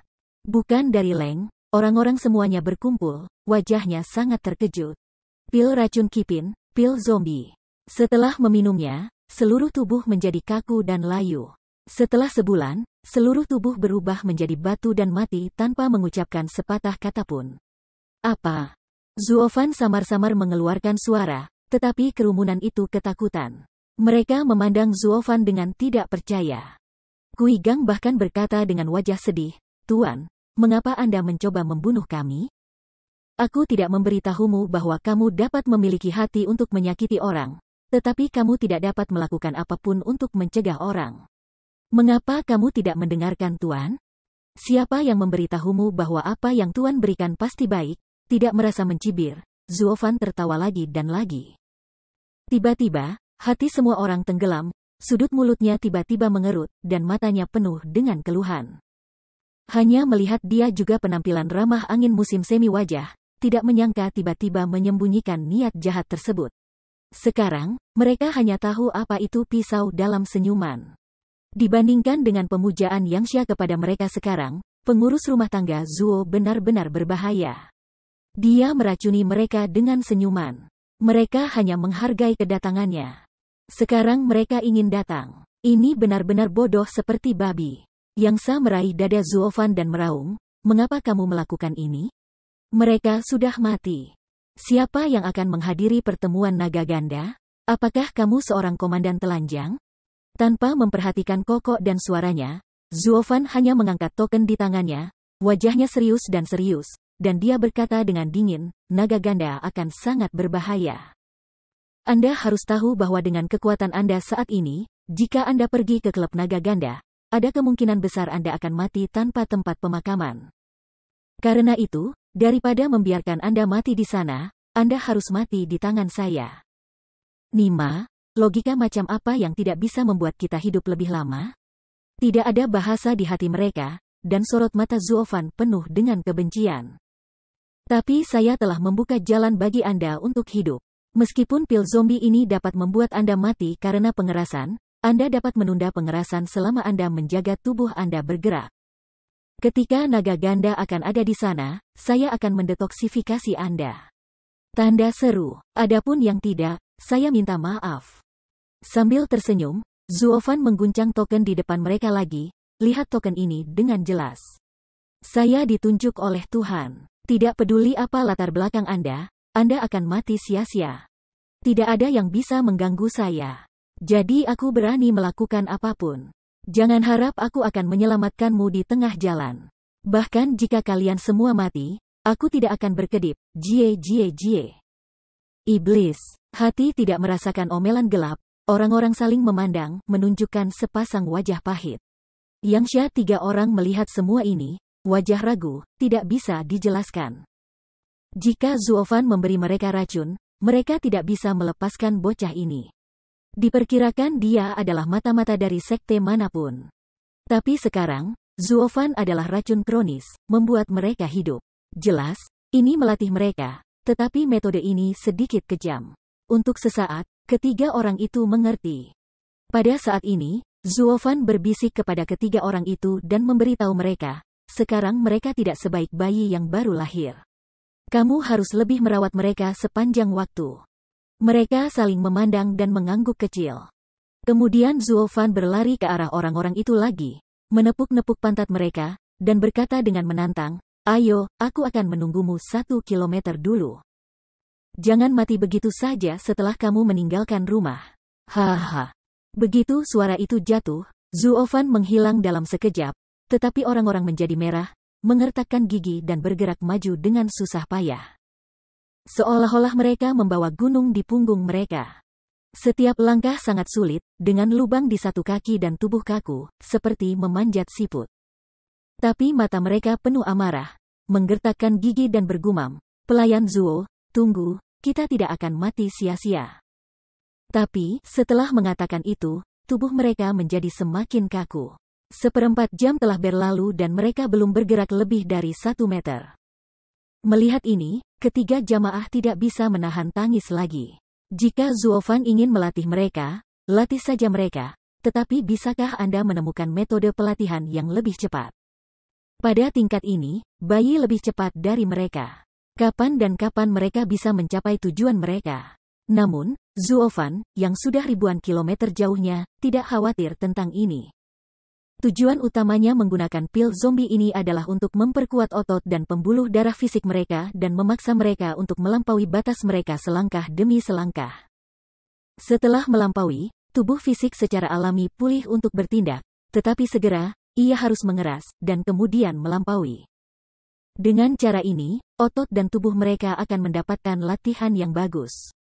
bukan dari Leng, orang-orang semuanya berkumpul, wajahnya sangat terkejut. Pil racun kipin, pil zombie. Setelah meminumnya, seluruh tubuh menjadi kaku dan layu. Setelah sebulan, seluruh tubuh berubah menjadi batu dan mati tanpa mengucapkan sepatah kata pun. Apa? Zuofan samar-samar mengeluarkan suara, tetapi kerumunan itu ketakutan. Mereka memandang Zuofan dengan tidak percaya. Kui Gang bahkan berkata dengan wajah sedih, Tuan, mengapa Anda mencoba membunuh kami? Aku tidak memberitahumu bahwa kamu dapat memiliki hati untuk menyakiti orang, tetapi kamu tidak dapat melakukan apapun untuk mencegah orang. Mengapa kamu tidak mendengarkan Tuan? Siapa yang memberitahumu bahwa apa yang Tuan berikan pasti baik, tidak merasa mencibir, Zuofan tertawa lagi dan lagi. Tiba-tiba, hati semua orang tenggelam, sudut mulutnya tiba-tiba mengerut, dan matanya penuh dengan keluhan. Hanya melihat dia juga penampilan ramah angin musim semi wajah, tidak menyangka tiba-tiba menyembunyikan niat jahat tersebut. Sekarang, mereka hanya tahu apa itu pisau dalam senyuman. Dibandingkan dengan pemujaan Yang kepada mereka sekarang, pengurus rumah tangga Zuo benar-benar berbahaya. Dia meracuni mereka dengan senyuman. Mereka hanya menghargai kedatangannya. Sekarang mereka ingin datang. Ini benar-benar bodoh seperti babi. Yang sah meraih dada Zuofan dan meraung, mengapa kamu melakukan ini? Mereka sudah mati. Siapa yang akan menghadiri pertemuan naga ganda? Apakah kamu seorang komandan telanjang? Tanpa memperhatikan kokok dan suaranya, Zuofan hanya mengangkat token di tangannya, wajahnya serius dan serius, dan dia berkata dengan dingin, naga ganda akan sangat berbahaya. Anda harus tahu bahwa dengan kekuatan Anda saat ini, jika Anda pergi ke klub naga ganda, ada kemungkinan besar Anda akan mati tanpa tempat pemakaman. Karena itu, daripada membiarkan Anda mati di sana, Anda harus mati di tangan saya. Nima, logika macam apa yang tidak bisa membuat kita hidup lebih lama? Tidak ada bahasa di hati mereka, dan sorot mata Zuofan penuh dengan kebencian. Tapi saya telah membuka jalan bagi Anda untuk hidup. Meskipun pil zombie ini dapat membuat Anda mati karena pengerasan, Anda dapat menunda pengerasan selama Anda menjaga tubuh Anda bergerak. Ketika naga ganda akan ada di sana, saya akan mendetoksifikasi Anda. Tanda seru. Adapun yang tidak, saya minta maaf. Sambil tersenyum, Zuofan mengguncang token di depan mereka lagi. Lihat token ini dengan jelas. Saya ditunjuk oleh Tuhan. Tidak peduli apa latar belakang Anda, Anda akan mati sia-sia. Tidak ada yang bisa mengganggu saya. Jadi aku berani melakukan apapun. Jangan harap aku akan menyelamatkanmu di tengah jalan. Bahkan jika kalian semua mati, aku tidak akan berkedip. Jie jie jie. Iblis, hati tidak merasakan omelan gelap, orang-orang saling memandang, menunjukkan sepasang wajah pahit. Yang syah tiga orang melihat semua ini, wajah ragu, tidak bisa dijelaskan. Jika Zuofan memberi mereka racun, mereka tidak bisa melepaskan bocah ini. Diperkirakan dia adalah mata-mata dari sekte manapun. Tapi sekarang, Zuofan adalah racun kronis, membuat mereka hidup. Jelas, ini melatih mereka, tetapi metode ini sedikit kejam. Untuk sesaat, ketiga orang itu mengerti. Pada saat ini, Zuofan berbisik kepada ketiga orang itu dan memberitahu mereka, sekarang mereka tidak sebaik bayi yang baru lahir. Kamu harus lebih merawat mereka sepanjang waktu. Mereka saling memandang dan mengangguk kecil. Kemudian Zulfan berlari ke arah orang-orang itu lagi, menepuk-nepuk pantat mereka, dan berkata dengan menantang, Ayo, aku akan menunggumu satu kilometer dulu. Jangan mati begitu saja setelah kamu meninggalkan rumah. Haha. Begitu suara itu jatuh, Zuofan menghilang dalam sekejap, tetapi orang-orang menjadi merah, mengertakkan gigi dan bergerak maju dengan susah payah. Seolah-olah mereka membawa gunung di punggung mereka. Setiap langkah sangat sulit, dengan lubang di satu kaki dan tubuh kaku, seperti memanjat siput. Tapi mata mereka penuh amarah, menggertakkan gigi dan bergumam, pelayan Zuo, tunggu, kita tidak akan mati sia-sia. Tapi, setelah mengatakan itu, tubuh mereka menjadi semakin kaku. Seperempat jam telah berlalu dan mereka belum bergerak lebih dari satu meter. Melihat ini, ketiga jamaah tidak bisa menahan tangis lagi. Jika Zuofan ingin melatih mereka, latih saja mereka. Tetapi bisakah Anda menemukan metode pelatihan yang lebih cepat? Pada tingkat ini, bayi lebih cepat dari mereka. Kapan dan kapan mereka bisa mencapai tujuan mereka? Namun, Zuofan, yang sudah ribuan kilometer jauhnya, tidak khawatir tentang ini. Tujuan utamanya menggunakan pil zombie ini adalah untuk memperkuat otot dan pembuluh darah fisik mereka dan memaksa mereka untuk melampaui batas mereka selangkah demi selangkah. Setelah melampaui, tubuh fisik secara alami pulih untuk bertindak, tetapi segera, ia harus mengeras, dan kemudian melampaui. Dengan cara ini, otot dan tubuh mereka akan mendapatkan latihan yang bagus.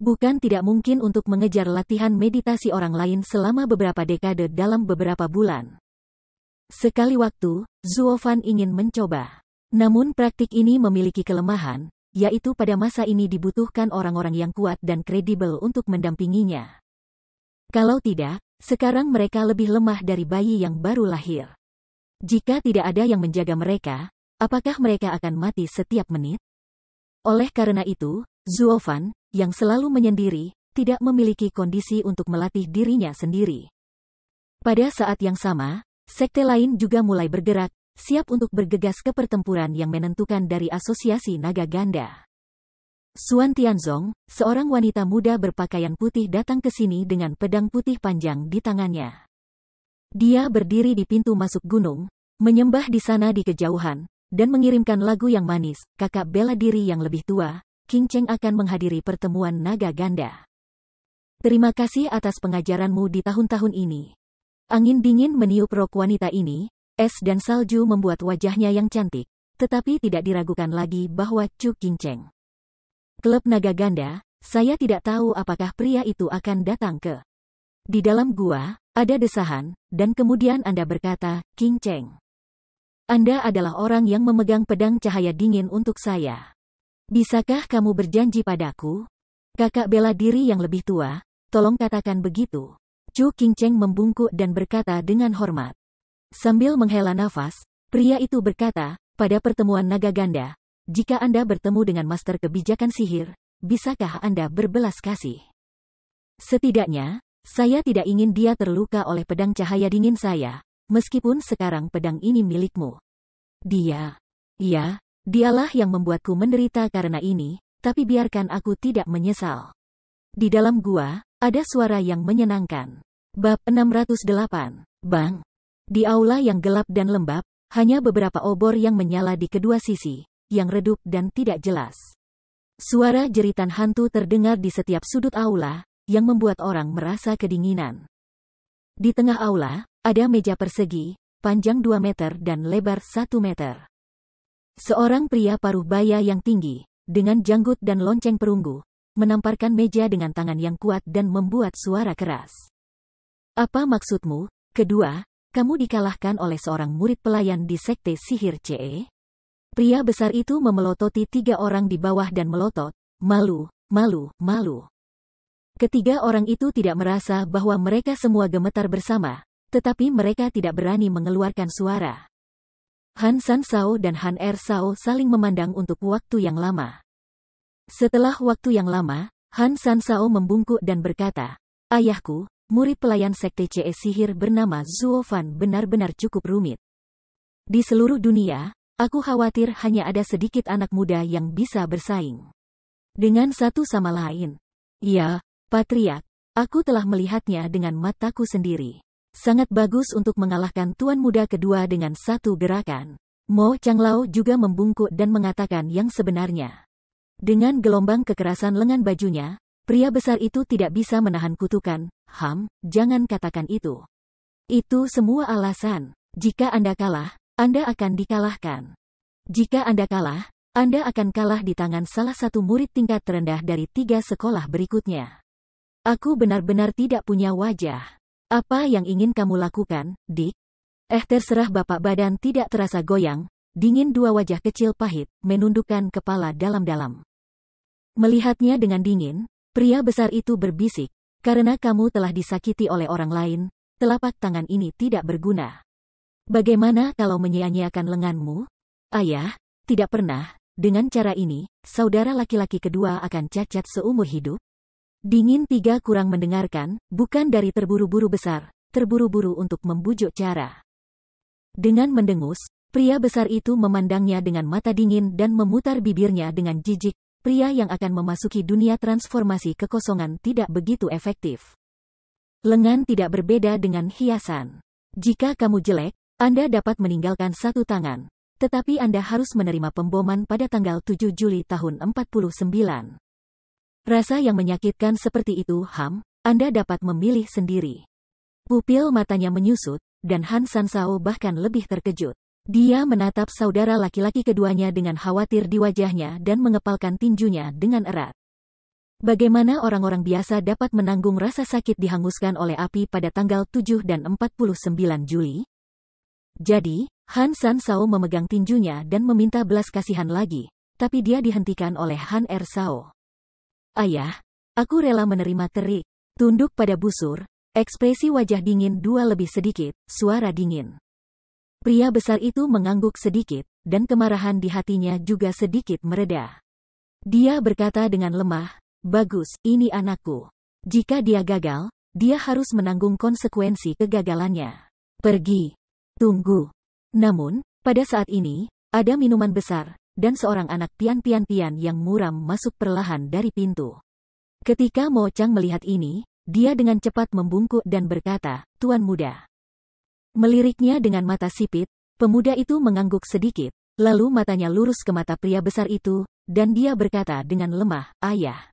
Bukan tidak mungkin untuk mengejar latihan meditasi orang lain selama beberapa dekade dalam beberapa bulan. Sekali waktu, Zuofan ingin mencoba. Namun praktik ini memiliki kelemahan, yaitu pada masa ini dibutuhkan orang-orang yang kuat dan kredibel untuk mendampinginya. Kalau tidak, sekarang mereka lebih lemah dari bayi yang baru lahir. Jika tidak ada yang menjaga mereka, apakah mereka akan mati setiap menit? Oleh karena itu, Zuofan, yang selalu menyendiri, tidak memiliki kondisi untuk melatih dirinya sendiri. Pada saat yang sama, sekte lain juga mulai bergerak, siap untuk bergegas ke pertempuran yang menentukan dari Asosiasi Naga Ganda. Suan Tianzong, seorang wanita muda berpakaian putih datang ke sini dengan pedang putih panjang di tangannya. Dia berdiri di pintu masuk gunung, menyembah di sana di kejauhan, dan mengirimkan lagu yang manis, kakak bela diri yang lebih tua, King Cheng akan menghadiri pertemuan naga ganda. Terima kasih atas pengajaranmu di tahun-tahun ini. Angin dingin meniup rok wanita ini, es dan salju membuat wajahnya yang cantik, tetapi tidak diragukan lagi bahwa Chu King Cheng. Klub naga ganda, saya tidak tahu apakah pria itu akan datang ke. Di dalam gua, ada desahan, dan kemudian Anda berkata, King Cheng. Anda adalah orang yang memegang pedang cahaya dingin untuk saya. Bisakah kamu berjanji padaku? Kakak bela diri yang lebih tua, tolong katakan begitu. Chu Cheng membungkuk dan berkata dengan hormat. Sambil menghela nafas, pria itu berkata, pada pertemuan naga ganda, jika Anda bertemu dengan master kebijakan sihir, bisakah Anda berbelas kasih? Setidaknya, saya tidak ingin dia terluka oleh pedang cahaya dingin saya, meskipun sekarang pedang ini milikmu. Dia, ya, Dialah yang membuatku menderita karena ini, tapi biarkan aku tidak menyesal. Di dalam gua, ada suara yang menyenangkan. Bab 608, Bang. Di aula yang gelap dan lembab, hanya beberapa obor yang menyala di kedua sisi, yang redup dan tidak jelas. Suara jeritan hantu terdengar di setiap sudut aula, yang membuat orang merasa kedinginan. Di tengah aula, ada meja persegi, panjang 2 meter dan lebar 1 meter. Seorang pria paruh baya yang tinggi, dengan janggut dan lonceng perunggu, menamparkan meja dengan tangan yang kuat dan membuat suara keras. Apa maksudmu? Kedua, kamu dikalahkan oleh seorang murid pelayan di sekte sihir CE? Pria besar itu memelototi tiga orang di bawah dan melotot, malu, malu, malu. Ketiga orang itu tidak merasa bahwa mereka semua gemetar bersama, tetapi mereka tidak berani mengeluarkan suara. Han San Sao dan Han Er Sao saling memandang untuk waktu yang lama. Setelah waktu yang lama, Han San Sao membungkuk dan berkata, Ayahku, murid pelayan sekte CE sihir bernama Zuo Fan benar-benar cukup rumit. Di seluruh dunia, aku khawatir hanya ada sedikit anak muda yang bisa bersaing. Dengan satu sama lain. Ya, Patriak, aku telah melihatnya dengan mataku sendiri sangat bagus untuk mengalahkan tuan muda kedua dengan satu gerakan. Mo Changlao juga membungkuk dan mengatakan yang sebenarnya. Dengan gelombang kekerasan lengan bajunya, pria besar itu tidak bisa menahan kutukan, Ham, jangan katakan itu. Itu semua alasan. Jika Anda kalah, Anda akan dikalahkan. Jika Anda kalah, Anda akan kalah di tangan salah satu murid tingkat terendah dari tiga sekolah berikutnya. Aku benar-benar tidak punya wajah. Apa yang ingin kamu lakukan, Dick? Eh terserah bapak badan tidak terasa goyang, dingin dua wajah kecil pahit, menundukkan kepala dalam-dalam. Melihatnya dengan dingin, pria besar itu berbisik, karena kamu telah disakiti oleh orang lain, telapak tangan ini tidak berguna. Bagaimana kalau menyia-nyiakan lenganmu? Ayah, tidak pernah, dengan cara ini, saudara laki-laki kedua akan cacat seumur hidup? Dingin tiga kurang mendengarkan, bukan dari terburu-buru besar, terburu-buru untuk membujuk cara. Dengan mendengus, pria besar itu memandangnya dengan mata dingin dan memutar bibirnya dengan jijik, pria yang akan memasuki dunia transformasi kekosongan tidak begitu efektif. Lengan tidak berbeda dengan hiasan. Jika kamu jelek, Anda dapat meninggalkan satu tangan, tetapi Anda harus menerima pemboman pada tanggal 7 Juli tahun 49. Rasa yang menyakitkan seperti itu Ham, Anda dapat memilih sendiri. Pupil matanya menyusut, dan Han Sao bahkan lebih terkejut. Dia menatap saudara laki-laki keduanya dengan khawatir di wajahnya dan mengepalkan tinjunya dengan erat. Bagaimana orang-orang biasa dapat menanggung rasa sakit dihanguskan oleh api pada tanggal 7 dan 49 Juli? Jadi, Han San Sao memegang tinjunya dan meminta belas kasihan lagi, tapi dia dihentikan oleh Han Er Sao. Ayah, aku rela menerima terik, tunduk pada busur, ekspresi wajah dingin dua lebih sedikit, suara dingin. Pria besar itu mengangguk sedikit, dan kemarahan di hatinya juga sedikit mereda. Dia berkata dengan lemah, bagus, ini anakku. Jika dia gagal, dia harus menanggung konsekuensi kegagalannya. Pergi. Tunggu. Namun, pada saat ini, ada minuman besar, dan seorang anak tian-tian-tian yang muram masuk perlahan dari pintu. Ketika Mo Chang melihat ini, dia dengan cepat membungkuk dan berkata, Tuan muda. Meliriknya dengan mata sipit, pemuda itu mengangguk sedikit, lalu matanya lurus ke mata pria besar itu, dan dia berkata dengan lemah, Ayah.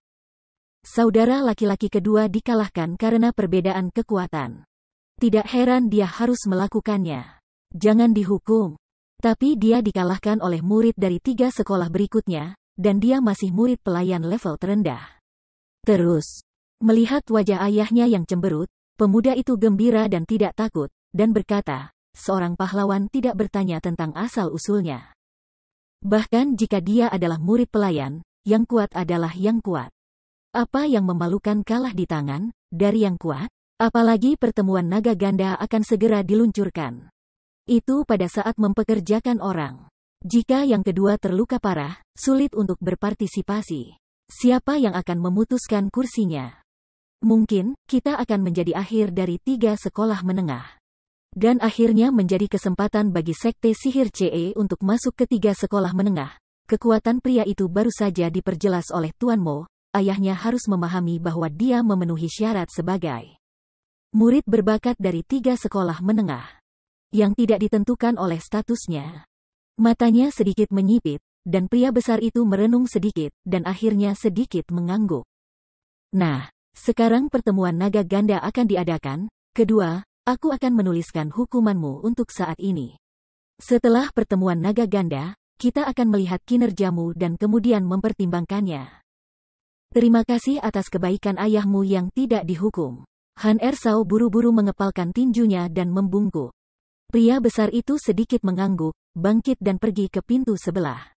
Saudara laki-laki kedua dikalahkan karena perbedaan kekuatan. Tidak heran dia harus melakukannya. Jangan dihukum. Tapi dia dikalahkan oleh murid dari tiga sekolah berikutnya, dan dia masih murid pelayan level terendah. Terus, melihat wajah ayahnya yang cemberut, pemuda itu gembira dan tidak takut, dan berkata, seorang pahlawan tidak bertanya tentang asal-usulnya. Bahkan jika dia adalah murid pelayan, yang kuat adalah yang kuat. Apa yang memalukan kalah di tangan, dari yang kuat? Apalagi pertemuan naga ganda akan segera diluncurkan. Itu pada saat mempekerjakan orang. Jika yang kedua terluka parah, sulit untuk berpartisipasi. Siapa yang akan memutuskan kursinya? Mungkin, kita akan menjadi akhir dari tiga sekolah menengah. Dan akhirnya menjadi kesempatan bagi sekte sihir CE untuk masuk ke tiga sekolah menengah. Kekuatan pria itu baru saja diperjelas oleh Tuan Mo, ayahnya harus memahami bahwa dia memenuhi syarat sebagai murid berbakat dari tiga sekolah menengah yang tidak ditentukan oleh statusnya. Matanya sedikit menyipit, dan pria besar itu merenung sedikit, dan akhirnya sedikit mengangguk. Nah, sekarang pertemuan naga ganda akan diadakan, kedua, aku akan menuliskan hukumanmu untuk saat ini. Setelah pertemuan naga ganda, kita akan melihat kinerjamu dan kemudian mempertimbangkannya. Terima kasih atas kebaikan ayahmu yang tidak dihukum. Han Ersau buru-buru mengepalkan tinjunya dan membungkuk. Pria besar itu sedikit mengangguk, bangkit dan pergi ke pintu sebelah.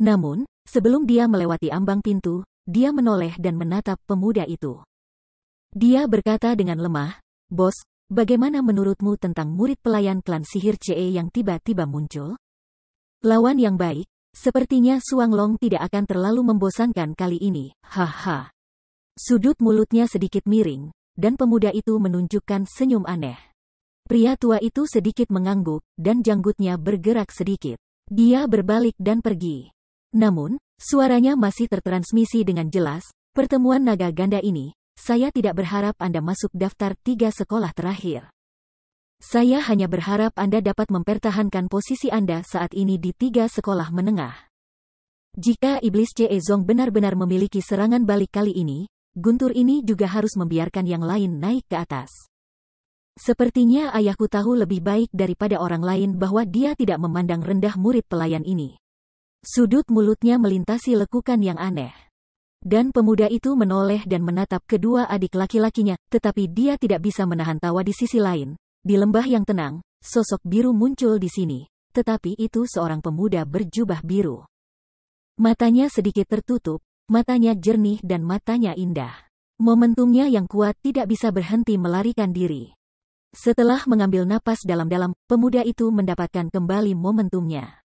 Namun, sebelum dia melewati ambang pintu, dia menoleh dan menatap pemuda itu. Dia berkata dengan lemah, Bos, bagaimana menurutmu tentang murid pelayan klan sihir CE yang tiba-tiba muncul? Lawan yang baik, sepertinya Suang Long tidak akan terlalu membosankan kali ini, haha. Sudut mulutnya sedikit miring, dan pemuda itu menunjukkan senyum aneh. Pria tua itu sedikit mengangguk, dan janggutnya bergerak sedikit. Dia berbalik dan pergi. Namun, suaranya masih tertransmisi dengan jelas, pertemuan naga ganda ini, saya tidak berharap Anda masuk daftar tiga sekolah terakhir. Saya hanya berharap Anda dapat mempertahankan posisi Anda saat ini di tiga sekolah menengah. Jika Iblis C.E. Zong benar-benar memiliki serangan balik kali ini, Guntur ini juga harus membiarkan yang lain naik ke atas. Sepertinya ayahku tahu lebih baik daripada orang lain bahwa dia tidak memandang rendah murid pelayan ini. Sudut mulutnya melintasi lekukan yang aneh. Dan pemuda itu menoleh dan menatap kedua adik laki-lakinya, tetapi dia tidak bisa menahan tawa di sisi lain. Di lembah yang tenang, sosok biru muncul di sini, tetapi itu seorang pemuda berjubah biru. Matanya sedikit tertutup, matanya jernih dan matanya indah. Momentumnya yang kuat tidak bisa berhenti melarikan diri. Setelah mengambil napas dalam-dalam, pemuda itu mendapatkan kembali momentumnya.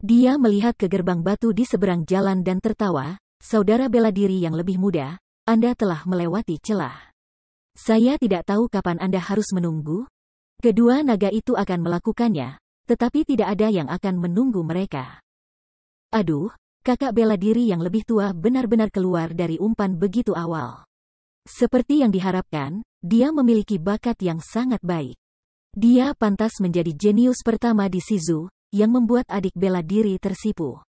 Dia melihat ke gerbang batu di seberang jalan dan tertawa, saudara bela diri yang lebih muda, Anda telah melewati celah. Saya tidak tahu kapan Anda harus menunggu. Kedua naga itu akan melakukannya, tetapi tidak ada yang akan menunggu mereka. Aduh, kakak bela diri yang lebih tua benar-benar keluar dari umpan begitu awal. Seperti yang diharapkan, dia memiliki bakat yang sangat baik. Dia pantas menjadi jenius pertama di Sizu, yang membuat adik bela diri tersipu.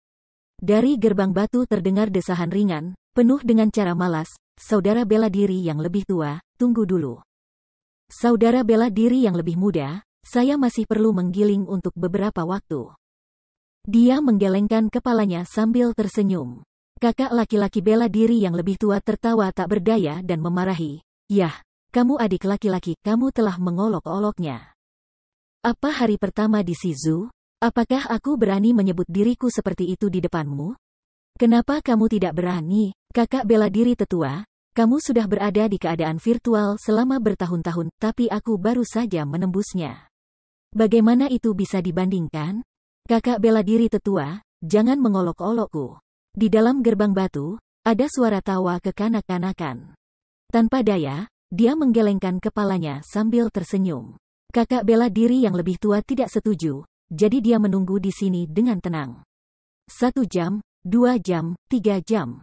Dari gerbang batu terdengar desahan ringan, penuh dengan cara malas, saudara bela diri yang lebih tua, tunggu dulu. Saudara bela diri yang lebih muda, saya masih perlu menggiling untuk beberapa waktu. Dia menggelengkan kepalanya sambil tersenyum. Kakak laki-laki bela diri yang lebih tua tertawa tak berdaya dan memarahi. Yah, kamu adik laki-laki, kamu telah mengolok-oloknya. Apa hari pertama di Sizu? Apakah aku berani menyebut diriku seperti itu di depanmu? Kenapa kamu tidak berani, kakak bela diri tetua? Kamu sudah berada di keadaan virtual selama bertahun-tahun, tapi aku baru saja menembusnya. Bagaimana itu bisa dibandingkan? Kakak bela diri tetua, jangan mengolok-olokku. Di dalam gerbang batu, ada suara tawa kekanak-kanakan. Tanpa daya, dia menggelengkan kepalanya sambil tersenyum. Kakak bela diri yang lebih tua tidak setuju, jadi dia menunggu di sini dengan tenang. Satu jam, dua jam, tiga jam.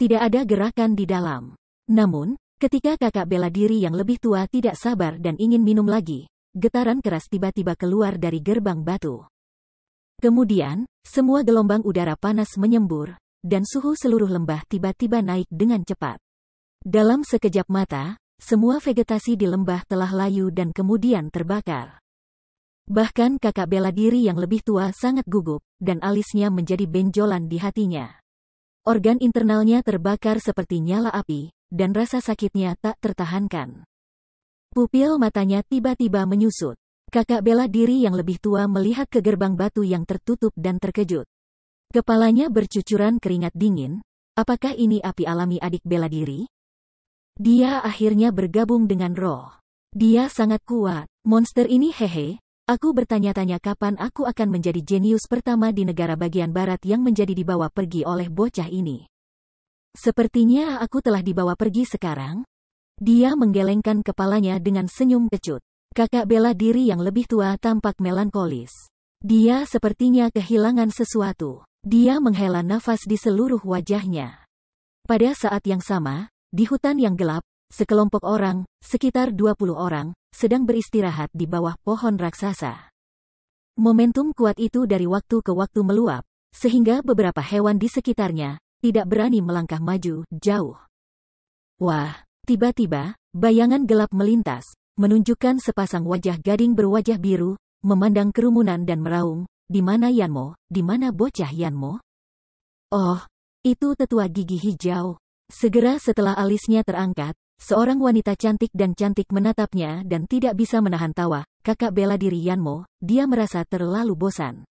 Tidak ada gerakan di dalam. Namun, ketika kakak bela diri yang lebih tua tidak sabar dan ingin minum lagi, getaran keras tiba-tiba keluar dari gerbang batu. Kemudian, semua gelombang udara panas menyembur, dan suhu seluruh lembah tiba-tiba naik dengan cepat. Dalam sekejap mata, semua vegetasi di lembah telah layu dan kemudian terbakar. Bahkan kakak bela diri yang lebih tua sangat gugup, dan alisnya menjadi benjolan di hatinya. Organ internalnya terbakar seperti nyala api, dan rasa sakitnya tak tertahankan. Pupil matanya tiba-tiba menyusut. Kakak bela diri yang lebih tua melihat ke gerbang batu yang tertutup dan terkejut. Kepalanya bercucuran keringat dingin, apakah ini api alami adik bela diri? Dia akhirnya bergabung dengan roh. Dia sangat kuat. Monster ini hehe, aku bertanya-tanya kapan aku akan menjadi jenius pertama di negara bagian barat yang menjadi dibawa pergi oleh bocah ini. Sepertinya aku telah dibawa pergi sekarang. Dia menggelengkan kepalanya dengan senyum kecut. Kakak bela diri yang lebih tua tampak melankolis. Dia sepertinya kehilangan sesuatu. Dia menghela nafas di seluruh wajahnya. Pada saat yang sama, di hutan yang gelap, sekelompok orang, sekitar 20 orang, sedang beristirahat di bawah pohon raksasa. Momentum kuat itu dari waktu ke waktu meluap, sehingga beberapa hewan di sekitarnya tidak berani melangkah maju jauh. Wah, tiba-tiba, bayangan gelap melintas, menunjukkan sepasang wajah gading berwajah biru, memandang kerumunan dan meraung, di mana Yanmo, di mana bocah Yanmo? Oh, itu tetua gigi hijau. Segera setelah alisnya terangkat, seorang wanita cantik dan cantik menatapnya dan tidak bisa menahan tawa, kakak bela diri Yanmo, dia merasa terlalu bosan.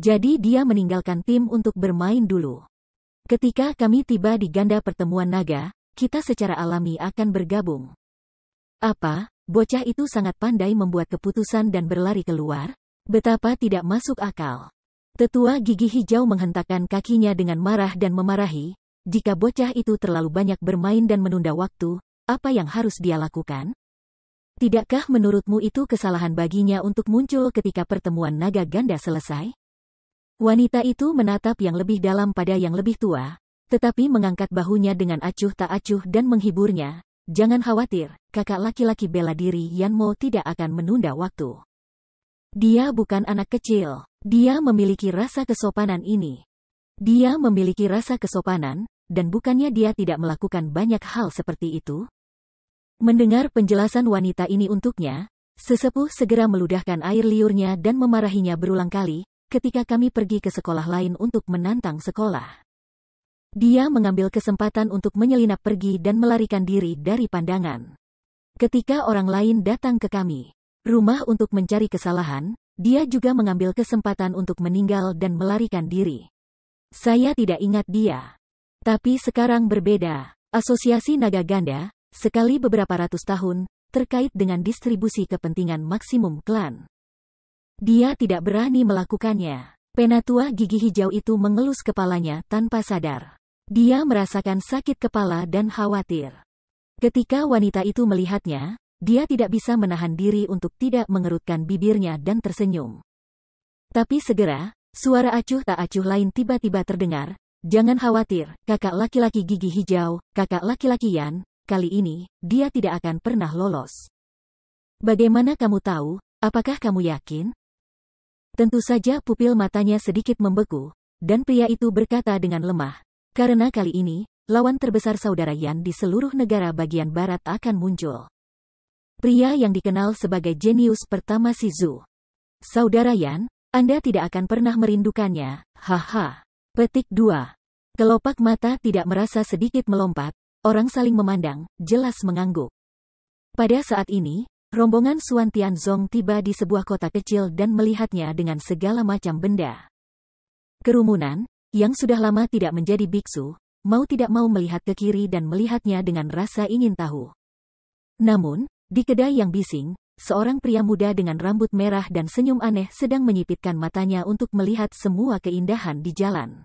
Jadi dia meninggalkan tim untuk bermain dulu. Ketika kami tiba di ganda pertemuan naga, kita secara alami akan bergabung. Apa, bocah itu sangat pandai membuat keputusan dan berlari keluar? Betapa tidak masuk akal. Tetua gigi hijau menghentakkan kakinya dengan marah dan memarahi, jika bocah itu terlalu banyak bermain dan menunda waktu, apa yang harus dia lakukan? Tidakkah menurutmu itu kesalahan baginya untuk muncul ketika pertemuan naga ganda selesai? Wanita itu menatap yang lebih dalam pada yang lebih tua, tetapi mengangkat bahunya dengan acuh tak acuh dan menghiburnya, Jangan khawatir, kakak laki-laki bela diri Yanmo tidak akan menunda waktu. Dia bukan anak kecil, dia memiliki rasa kesopanan ini. Dia memiliki rasa kesopanan, dan bukannya dia tidak melakukan banyak hal seperti itu. Mendengar penjelasan wanita ini untuknya, sesepuh segera meludahkan air liurnya dan memarahinya berulang kali, ketika kami pergi ke sekolah lain untuk menantang sekolah. Dia mengambil kesempatan untuk menyelinap pergi dan melarikan diri dari pandangan. Ketika orang lain datang ke kami, rumah untuk mencari kesalahan, dia juga mengambil kesempatan untuk meninggal dan melarikan diri. Saya tidak ingat dia. Tapi sekarang berbeda. Asosiasi Naga Ganda, sekali beberapa ratus tahun, terkait dengan distribusi kepentingan maksimum klan. Dia tidak berani melakukannya. Penatua gigi hijau itu mengelus kepalanya tanpa sadar. Dia merasakan sakit kepala dan khawatir. Ketika wanita itu melihatnya, dia tidak bisa menahan diri untuk tidak mengerutkan bibirnya dan tersenyum. Tapi segera, suara acuh tak acuh lain tiba-tiba terdengar, Jangan khawatir, kakak laki-laki gigi hijau, kakak laki-laki Yan, kali ini, dia tidak akan pernah lolos. Bagaimana kamu tahu, apakah kamu yakin? Tentu saja pupil matanya sedikit membeku, dan pria itu berkata dengan lemah, karena kali ini, lawan terbesar saudara Yan di seluruh negara bagian barat akan muncul. Pria yang dikenal sebagai jenius pertama si Zhu. Saudara Yan, Anda tidak akan pernah merindukannya, haha. Petik 2. Kelopak mata tidak merasa sedikit melompat, orang saling memandang, jelas mengangguk. Pada saat ini, rombongan Suan Tianzong tiba di sebuah kota kecil dan melihatnya dengan segala macam benda. Kerumunan, yang sudah lama tidak menjadi biksu, mau tidak mau melihat ke kiri dan melihatnya dengan rasa ingin tahu. Namun, di kedai yang bising, seorang pria muda dengan rambut merah dan senyum aneh sedang menyipitkan matanya untuk melihat semua keindahan di jalan.